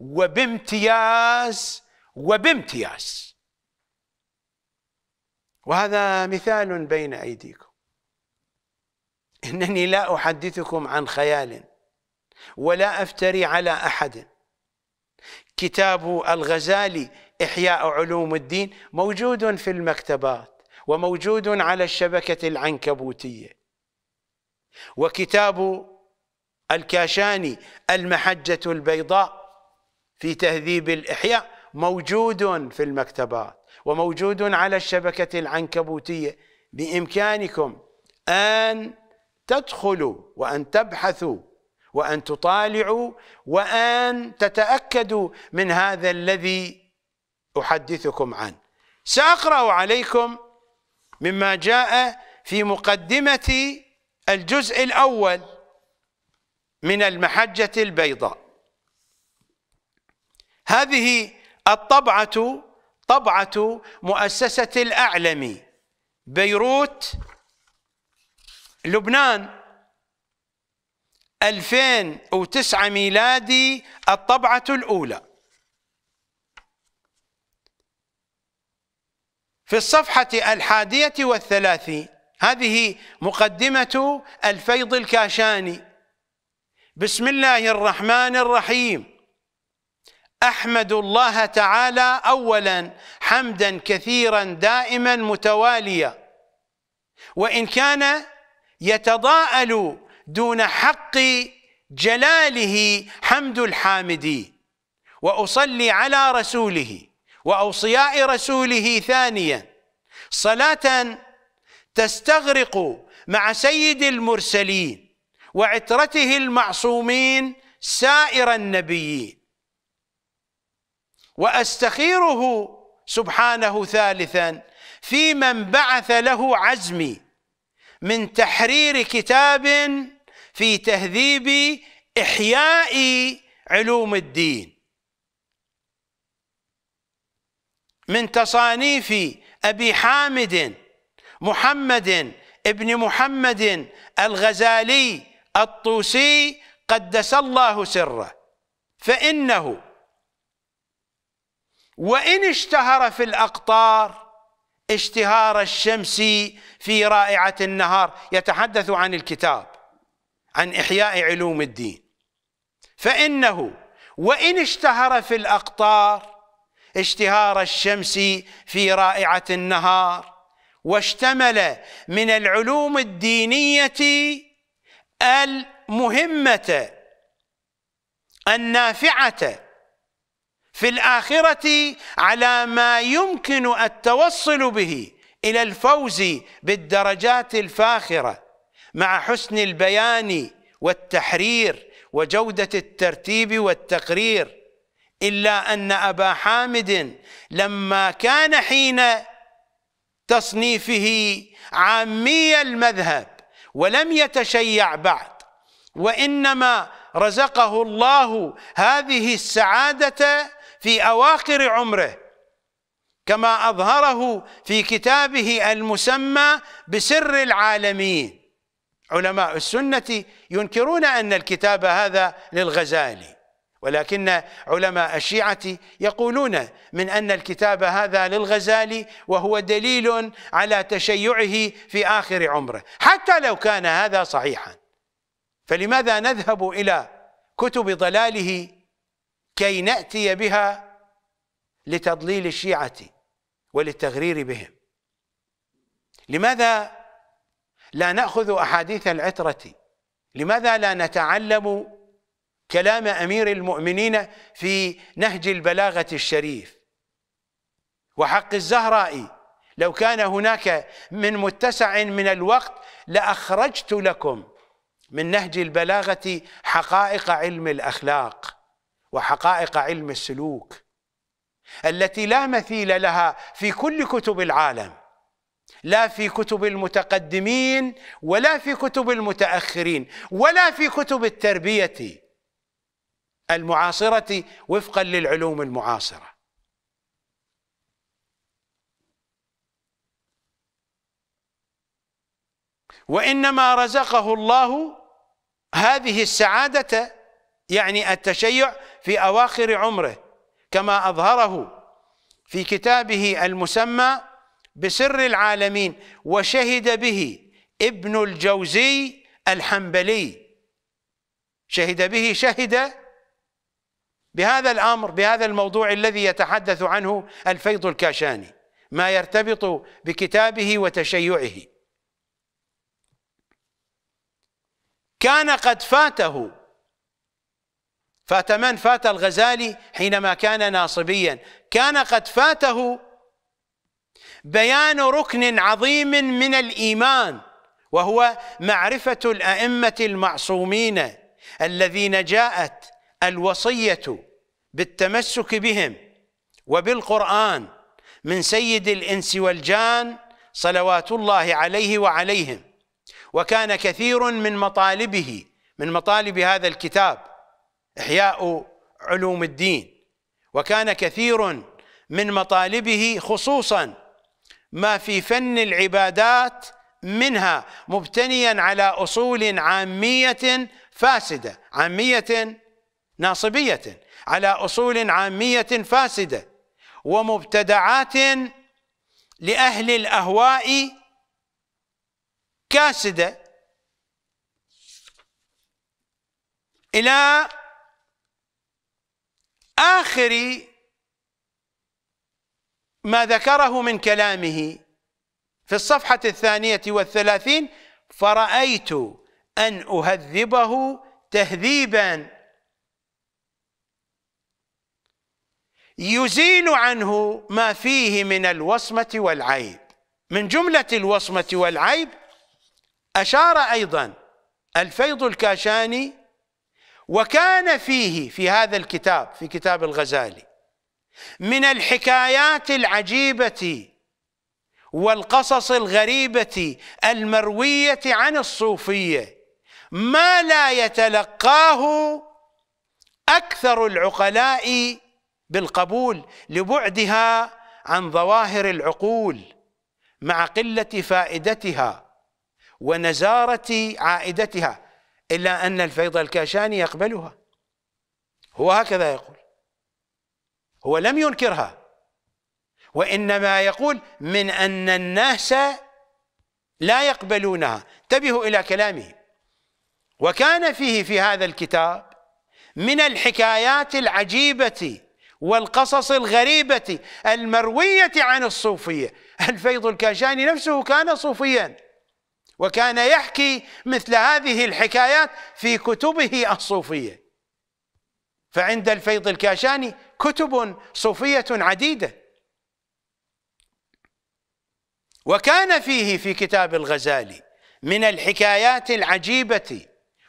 وبامتياز وبامتياز وهذا مثال بين أيديكم إنني لا أحدثكم عن خيال ولا أفتري على أحد كتاب الغزالي إحياء علوم الدين موجود في المكتبات وموجود على الشبكة العنكبوتية وكتاب الكاشاني المحجة البيضاء في تهذيب الإحياء موجود في المكتبات وموجود على الشبكة العنكبوتية بإمكانكم أن تدخلوا وأن تبحثوا وأن تطالعوا وأن تتأكدوا من هذا الذي أحدثكم عنه سأقرأ عليكم مما جاء في مقدمة الجزء الأول من المحجة البيضاء هذه الطبعة طبعة مؤسسة الأعلمي بيروت لبنان 2009 ميلادي الطبعة الأولى في الصفحة الحادية والثلاثين هذه مقدمة الفيض الكاشاني بسم الله الرحمن الرحيم احمد الله تعالى اولا حمدا كثيرا دائما متواليا وان كان يتضاءل دون حق جلاله حمد الحامدي واصلي على رسوله واوصياء رسوله ثانيا صلاه تستغرق مع سيد المرسلين وعترته المعصومين سائر النبيين واستخيره سبحانه ثالثا في من بعث له عزمي من تحرير كتاب في تهذيب احياء علوم الدين من تصانيف ابي حامد محمد ابن محمد الغزالي الطوسي قدس الله سره فانه وإن اشتهر في الأقطار اشتهار الشمس في رائعة النهار يتحدث عن الكتاب عن إحياء علوم الدين فإنه وإن اشتهر في الأقطار اشتهار الشمس في رائعة النهار واشتمل من العلوم الدينية المهمة النافعة في الآخرة على ما يمكن التوصل به إلى الفوز بالدرجات الفاخرة مع حسن البيان والتحرير وجودة الترتيب والتقرير إلا أن أبا حامد لما كان حين تصنيفه عامي المذهب ولم يتشيع بعد وإنما رزقه الله هذه السعادة في أواخر عمره كما أظهره في كتابه المسمى بسر العالمين علماء السنة ينكرون أن الكتاب هذا للغزالي ولكن علماء الشيعة يقولون من أن الكتاب هذا للغزالي وهو دليل على تشيعه في آخر عمره حتى لو كان هذا صحيحا فلماذا نذهب إلى كتب ضلاله كي نأتي بها لتضليل الشيعة وللتغرير بهم لماذا لا نأخذ أحاديث العترة لماذا لا نتعلم كلام أمير المؤمنين في نهج البلاغة الشريف وحق الزهراء لو كان هناك من متسع من الوقت لأخرجت لكم من نهج البلاغة حقائق علم الأخلاق وحقائق علم السلوك التي لا مثيل لها في كل كتب العالم لا في كتب المتقدمين ولا في كتب المتاخرين ولا في كتب التربيه المعاصره وفقا للعلوم المعاصره وانما رزقه الله هذه السعاده يعني التشيع في أواخر عمره كما أظهره في كتابه المسمى بسر العالمين وشهد به ابن الجوزي الحنبلي شهد به شهد بهذا الأمر بهذا الموضوع الذي يتحدث عنه الفيض الكاشاني ما يرتبط بكتابه وتشيعه كان قد فاته فات من فات الغزالي حينما كان ناصبيا كان قد فاته بيان ركن عظيم من الإيمان وهو معرفة الأئمة المعصومين الذين جاءت الوصية بالتمسك بهم وبالقرآن من سيد الإنس والجان صلوات الله عليه وعليهم وكان كثير من مطالبه من مطالب هذا الكتاب إحياء علوم الدين وكان كثير من مطالبه خصوصا ما في فن العبادات منها مبتنيا على أصول عامية فاسدة عامية ناصبية على أصول عامية فاسدة ومبتدعات لأهل الأهواء كاسدة إلى آخر ما ذكره من كلامه في الصفحة الثانية والثلاثين فرأيت أن أهذبه تهذيبا يزيل عنه ما فيه من الوصمة والعيب من جملة الوصمة والعيب أشار أيضا الفيض الكاشاني وكان فيه في هذا الكتاب في كتاب الغزالي من الحكايات العجيبه والقصص الغريبه المرويه عن الصوفيه ما لا يتلقاه اكثر العقلاء بالقبول لبعدها عن ظواهر العقول مع قله فائدتها ونزاره عائدتها إلا أن الفيض الكاشاني يقبلها هو هكذا يقول هو لم ينكرها وإنما يقول من أن الناس لا يقبلونها انتبهوا إلى كلامه وكان فيه في هذا الكتاب من الحكايات العجيبة والقصص الغريبة المروية عن الصوفية الفيض الكاشاني نفسه كان صوفيا وكان يحكي مثل هذه الحكايات في كتبه الصوفية فعند الفيض الكاشاني كتب صوفية عديدة وكان فيه في كتاب الغزالي من الحكايات العجيبة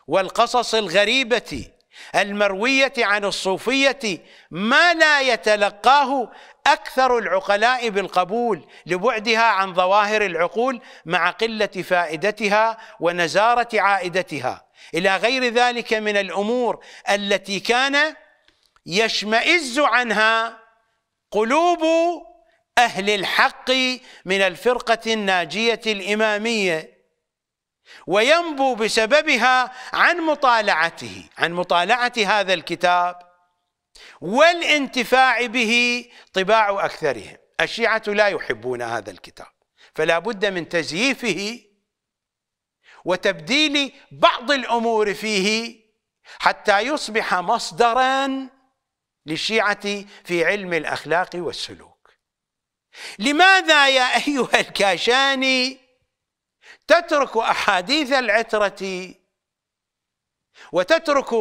والقصص الغريبة المروية عن الصوفية ما لا يتلقاه أكثر العقلاء بالقبول لبعدها عن ظواهر العقول مع قلة فائدتها ونزارة عائدتها إلى غير ذلك من الأمور التي كان يشمئز عنها قلوب أهل الحق من الفرقة الناجية الإمامية وينبو بسببها عن مطالعته عن مطالعة هذا الكتاب والانتفاع به طباع أكثرهم الشيعة لا يحبون هذا الكتاب فلا بد من تزييفه وتبديل بعض الأمور فيه حتى يصبح مصدرا للشيعة في علم الأخلاق والسلوك لماذا يا أيها الكاشاني تترك أحاديث العترة وتترك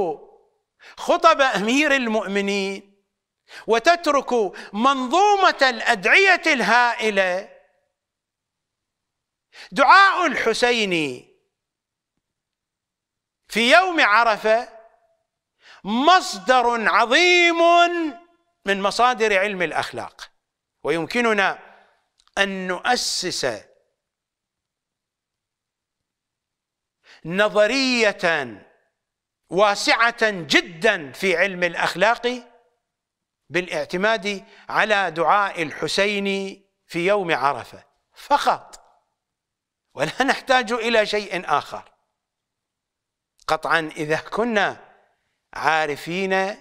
خطب امير المؤمنين وتترك منظومه الادعيه الهائله دعاء الحسين في يوم عرفه مصدر عظيم من مصادر علم الاخلاق ويمكننا ان نؤسس نظريه واسعة جدا في علم الأخلاق بالاعتماد على دعاء الحسين في يوم عرفة فقط ولا نحتاج إلى شيء آخر قطعا إذا كنا عارفين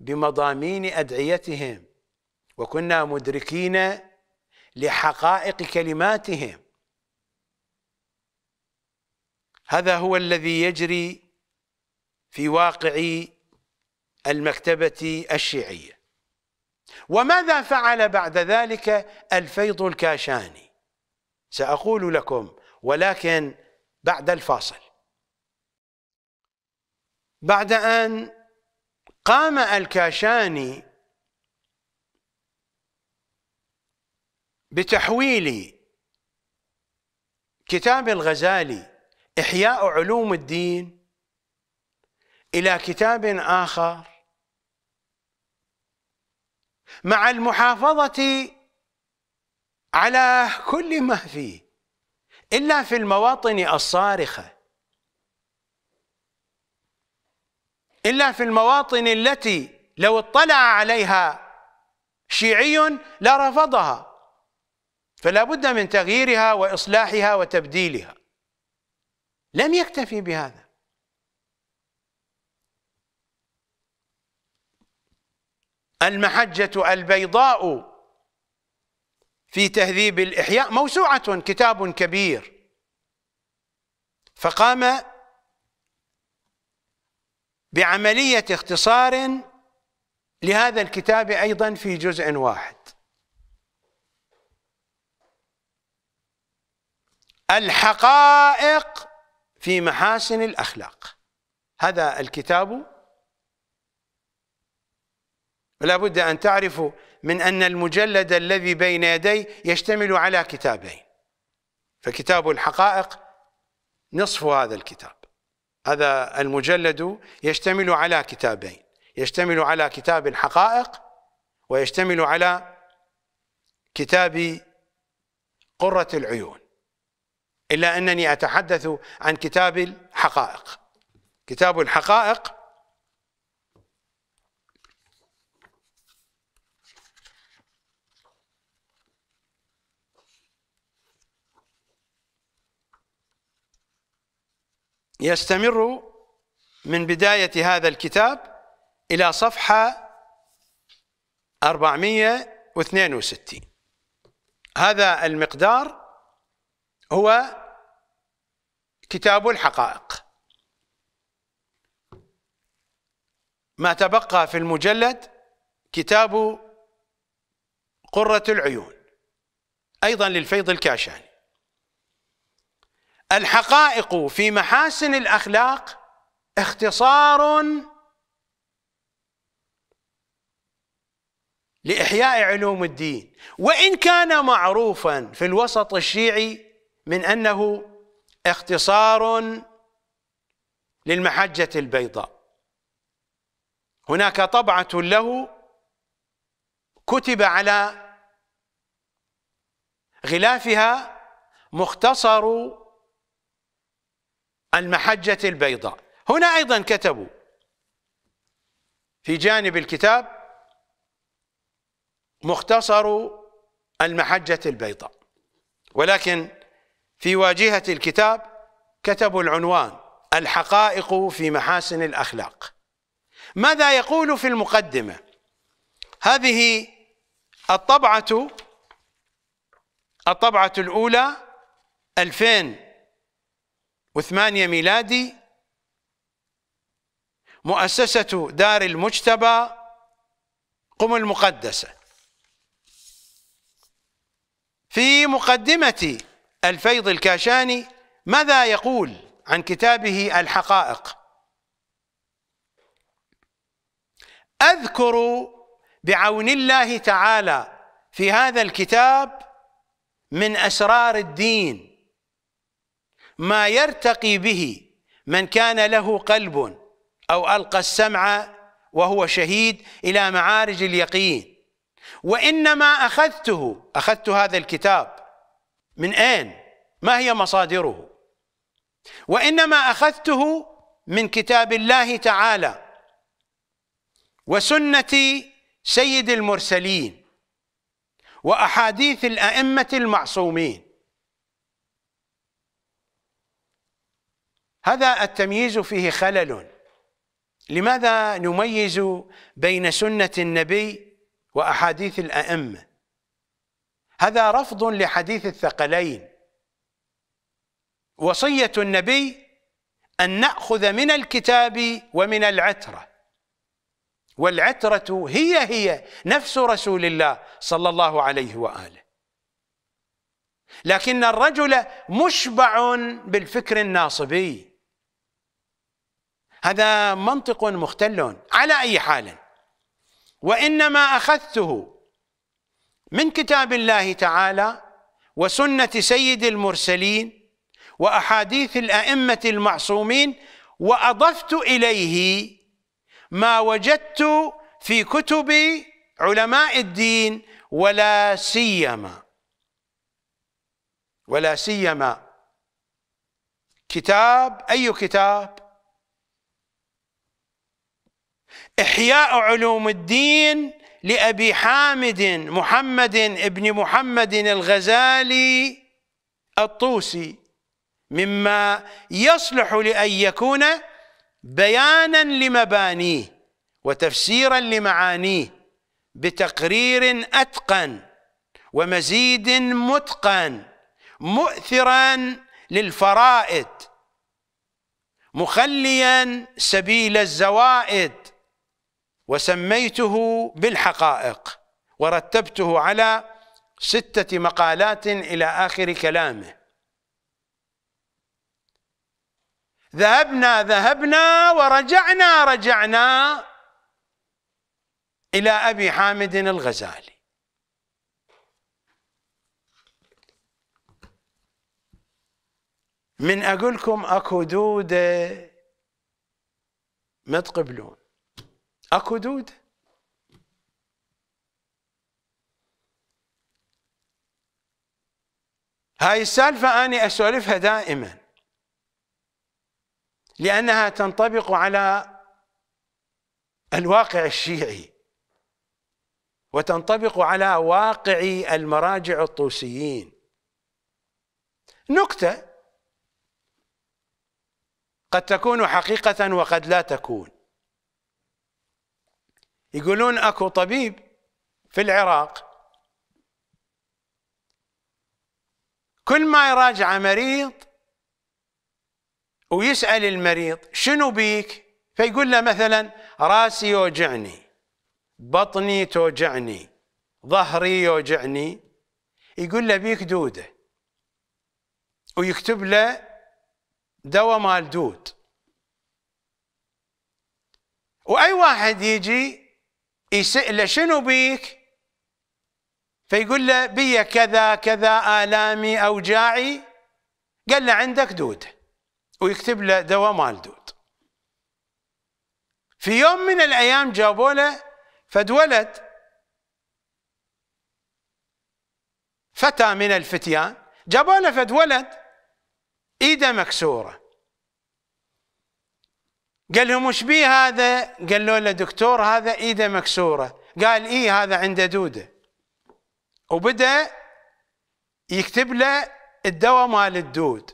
بمضامين أدعيتهم وكنا مدركين لحقائق كلماتهم هذا هو الذي يجري في واقع المكتبة الشيعية وماذا فعل بعد ذلك الفيض الكاشاني سأقول لكم ولكن بعد الفاصل بعد أن قام الكاشاني بتحويل كتاب الغزالي إحياء علوم الدين إلى كتاب آخر مع المحافظة على كل ما فيه إلا في المواطن الصارخة إلا في المواطن التي لو اطلع عليها شيعي لرفضها فلا بد من تغييرها وإصلاحها وتبديلها لم يكتفي بهذا المحجة البيضاء في تهذيب الإحياء موسوعة كتاب كبير فقام بعملية اختصار لهذا الكتاب أيضا في جزء واحد الحقائق في محاسن الأخلاق هذا الكتاب ولا بد أن تعرفوا من أن المجلد الذي بين يدي يشتمل على كتابين فكتاب الحقائق نصف هذا الكتاب هذا المجلد يشتمل على كتابين يشتمل على كتاب الحقائق ويشتمل على كتاب قرة العيون إلا أنني أتحدث عن كتاب الحقائق كتاب الحقائق يستمر من بداية هذا الكتاب إلى صفحة 462 هذا المقدار هو كتاب الحقائق ما تبقى في المجلد كتاب قرة العيون أيضا للفيض الكاشاني الحقائق في محاسن الاخلاق اختصار لاحياء علوم الدين وان كان معروفا في الوسط الشيعي من انه اختصار للمحجه البيضاء هناك طبعه له كتب على غلافها مختصر المحجة البيضاء هنا أيضا كتبوا في جانب الكتاب مختصر المحجة البيضاء ولكن في واجهة الكتاب كتبوا العنوان الحقائق في محاسن الأخلاق ماذا يقول في المقدمة هذه الطبعة الطبعة الأولى 2000 وثمانية ميلادي مؤسسة دار المجتبى قم المقدسة في مقدمة الفيض الكاشاني ماذا يقول عن كتابه الحقائق أذكر بعون الله تعالى في هذا الكتاب من أسرار الدين ما يرتقي به من كان له قلب أو ألقى السمع وهو شهيد إلى معارج اليقين وإنما أخذته أخذت هذا الكتاب من أين؟ ما هي مصادره؟ وإنما أخذته من كتاب الله تعالى وسنة سيد المرسلين وأحاديث الأئمة المعصومين هذا التمييز فيه خلل لماذا نميز بين سنة النبي وأحاديث الأئمة هذا رفض لحديث الثقلين وصية النبي أن نأخذ من الكتاب ومن العترة والعترة هي هي نفس رسول الله صلى الله عليه وآله لكن الرجل مشبع بالفكر الناصبي هذا منطق مختل على أي حال وإنما أخذته من كتاب الله تعالى وسنة سيد المرسلين وأحاديث الأئمة المعصومين وأضفت إليه ما وجدت في كتب علماء الدين ولا سيما ولا سيما كتاب أي كتاب إحياء علوم الدين لأبي حامد محمد بن محمد الغزالي الطوسي مما يصلح لأن يكون بيانا لمبانيه وتفسيرا لمعانيه بتقرير أتقن ومزيد متقن مؤثرا للفرائد مخليا سبيل الزوائد وسميته بالحقائق ورتبته على ستة مقالات إلى آخر كلامه ذهبنا ذهبنا ورجعنا رجعنا إلى أبي حامد الغزالي من أقولكم أكو دودة ما تقبلون اكو دود هاي السالفة أنا أسولفها دائما لأنها تنطبق على الواقع الشيعي وتنطبق على واقع المراجع الطوسيين نكتة قد تكون حقيقة وقد لا تكون يقولون اكو طبيب في العراق كل ما يراجع مريض ويسأل المريض شنو بيك فيقول له مثلا راسي يوجعني بطني توجعني ظهري يوجعني يقول له بيك دوده ويكتب له دواء مال دود واي واحد يجي يسأله شنو بيك فيقول له بي كذا كذا آلامي أوجاعي قال له عندك دود ويكتب له دواء مال دود في يوم من الأيام جابوا له ولد فتى من الفتيان جابوا له فد ولد ايده مكسوره قال لهم وش بيه هذا قالوا له دكتور هذا ايده مكسوره قال ايه هذا عنده دوده وبدا يكتب له الدواء مال الدود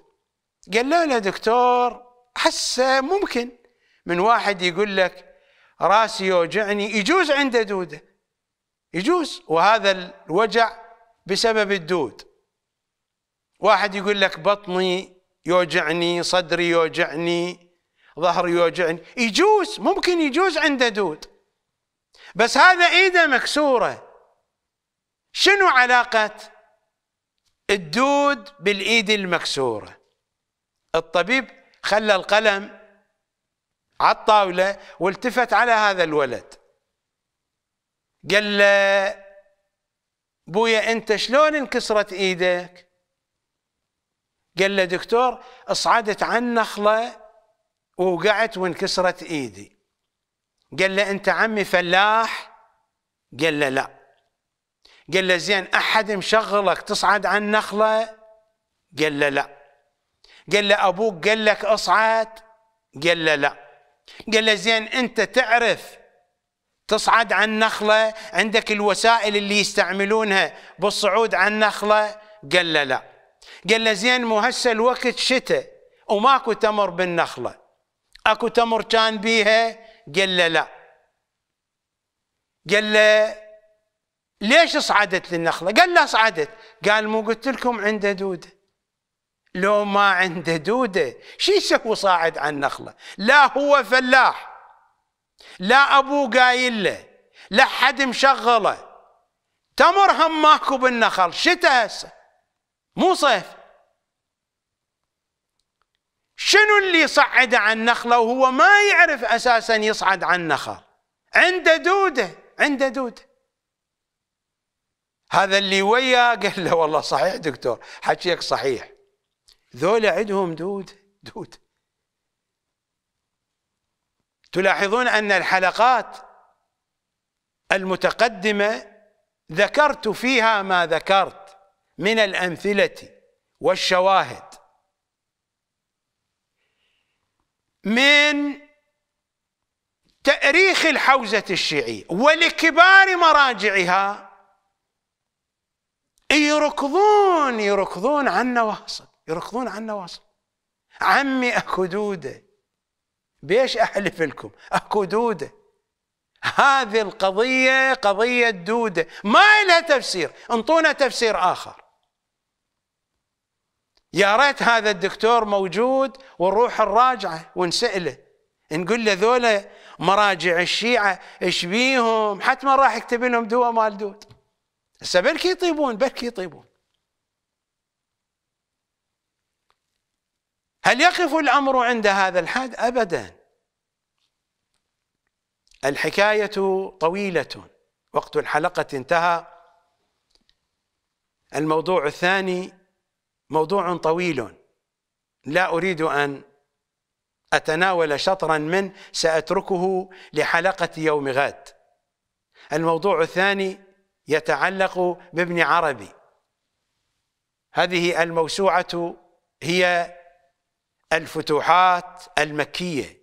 قالوا له دكتور حسه ممكن من واحد يقول لك راسي يوجعني يجوز عنده دوده يجوز وهذا الوجع بسبب الدود واحد يقول لك بطني يوجعني صدري يوجعني ظهري يوجعني يجوز ممكن يجوز عنده دود بس هذا ايده مكسوره شنو علاقه الدود بالايد المكسوره الطبيب خلى القلم على الطاوله والتفت على هذا الولد قال له بويا انت شلون انكسرت ايدك قال له دكتور اصعدت عن نخله ووقعت وانكسرت ايدي قال له انت عمي فلاح قال له لا قال له زين احد مشغلك تصعد عن النخله قال له لا قال له ابوك قال لك اصعد قال له لا قال له زين انت تعرف تصعد عن النخله عندك الوسائل اللي يستعملونها بالصعود عن النخله قال له لا قال له زين مو هسه الوقت شتاء وماكو تمر بالنخله اكو تمر كان بيها قال له لا قال له ليش صعدت للنخله قال له صعدت قال مو قلت لكم عنده دوده لو ما عنده دوده شي يسوي صاعد على النخله لا هو فلاح لا ابوه قايل له لا حد مشغله تمر هم ماكو بالنخل شتاء هسه مو صيف شنو اللي صعد عن نخله وهو ما يعرف اساسا يصعد عن نخله عنده دوده عنده دوده هذا اللي وياه قال له والله صحيح دكتور حكيك صحيح ذولا عندهم دود دود تلاحظون ان الحلقات المتقدمه ذكرت فيها ما ذكرت من الامثله والشواهد من تأريخ الحوزة الشيعية ولكبار مراجعها يركضون يركضون عن نواصل يركضون عن نواصل عمي اكو دوده بيش احلف لكم اكو دوده هذه القضيه قضيه دوده ما لها تفسير انطونا تفسير اخر يا ريت هذا الدكتور موجود ونروح نراجعه ونسأله نقول له ذولا مراجع الشيعة ايش بيهم حتما راح يكتب لهم دواء مال دود هسه بلكي يطيبون بلكي يطيبون هل يقف الأمر عند هذا الحد أبدا الحكاية طويلة وقت الحلقة انتهى الموضوع الثاني موضوع طويل لا أريد أن أتناول شطرا منه سأتركه لحلقة يوم غد الموضوع الثاني يتعلق بابن عربي هذه الموسوعة هي الفتوحات المكية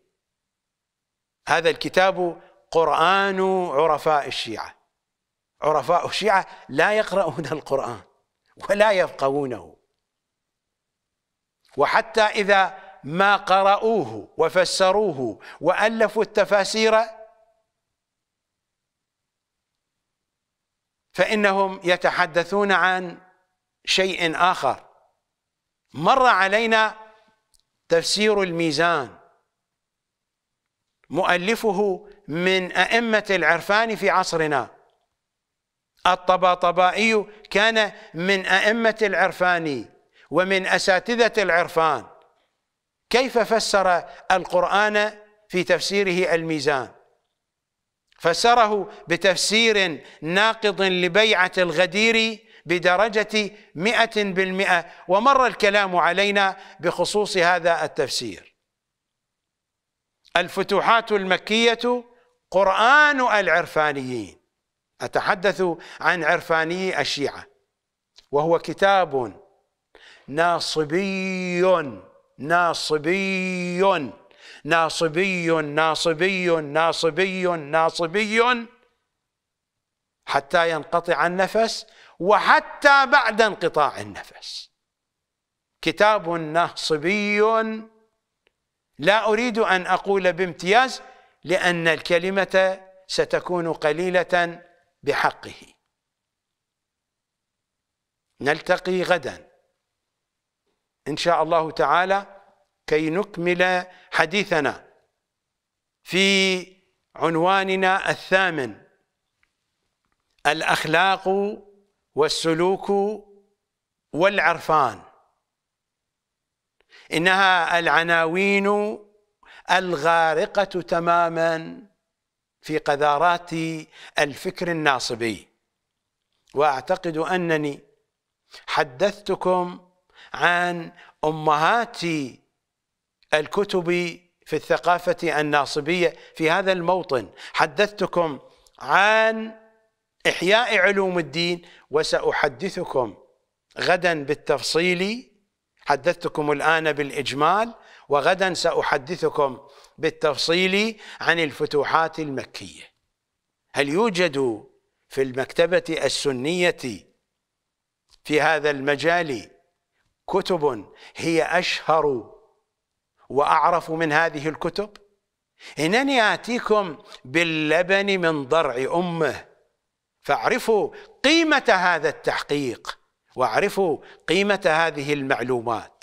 هذا الكتاب قرآن عرفاء الشيعة عرفاء الشيعة لا يقرؤون القرآن ولا يفقهونه وحتى إذا ما قرأوه وفسروه وألفوا التفاسير فإنهم يتحدثون عن شيء آخر مر علينا تفسير الميزان مؤلفه من أئمة العرفان في عصرنا الطباطبائي كان من أئمة العرفان ومن اساتذه العرفان كيف فسر القران في تفسيره الميزان فسره بتفسير ناقض لبيعه الغدير بدرجه مئة بالمئة ومر الكلام علينا بخصوص هذا التفسير الفتوحات المكيه قران العرفانيين اتحدث عن عرفاني الشيعه وهو كتاب ناصبي ناصبي ناصبي ناصبي ناصبي ناصبي حتى ينقطع النفس وحتى بعد انقطاع النفس كتاب ناصبي لا أريد أن أقول بامتياز لأن الكلمة ستكون قليلة بحقه نلتقي غدا إن شاء الله تعالى كي نكمل حديثنا في عنواننا الثامن الأخلاق والسلوك والعرفان إنها العناوين الغارقة تماما في قذارات الفكر الناصبي وأعتقد أنني حدثتكم عن امهات الكتب في الثقافة الناصبية في هذا الموطن حدثتكم عن إحياء علوم الدين وسأحدثكم غدا بالتفصيل حدثتكم الآن بالإجمال وغدا سأحدثكم بالتفصيل عن الفتوحات المكية هل يوجد في المكتبة السنية في هذا المجال كتب هي أشهر وأعرف من هذه الكتب إنني آتيكم باللبن من ضرع أمه فاعرفوا قيمة هذا التحقيق واعرفوا قيمة هذه المعلومات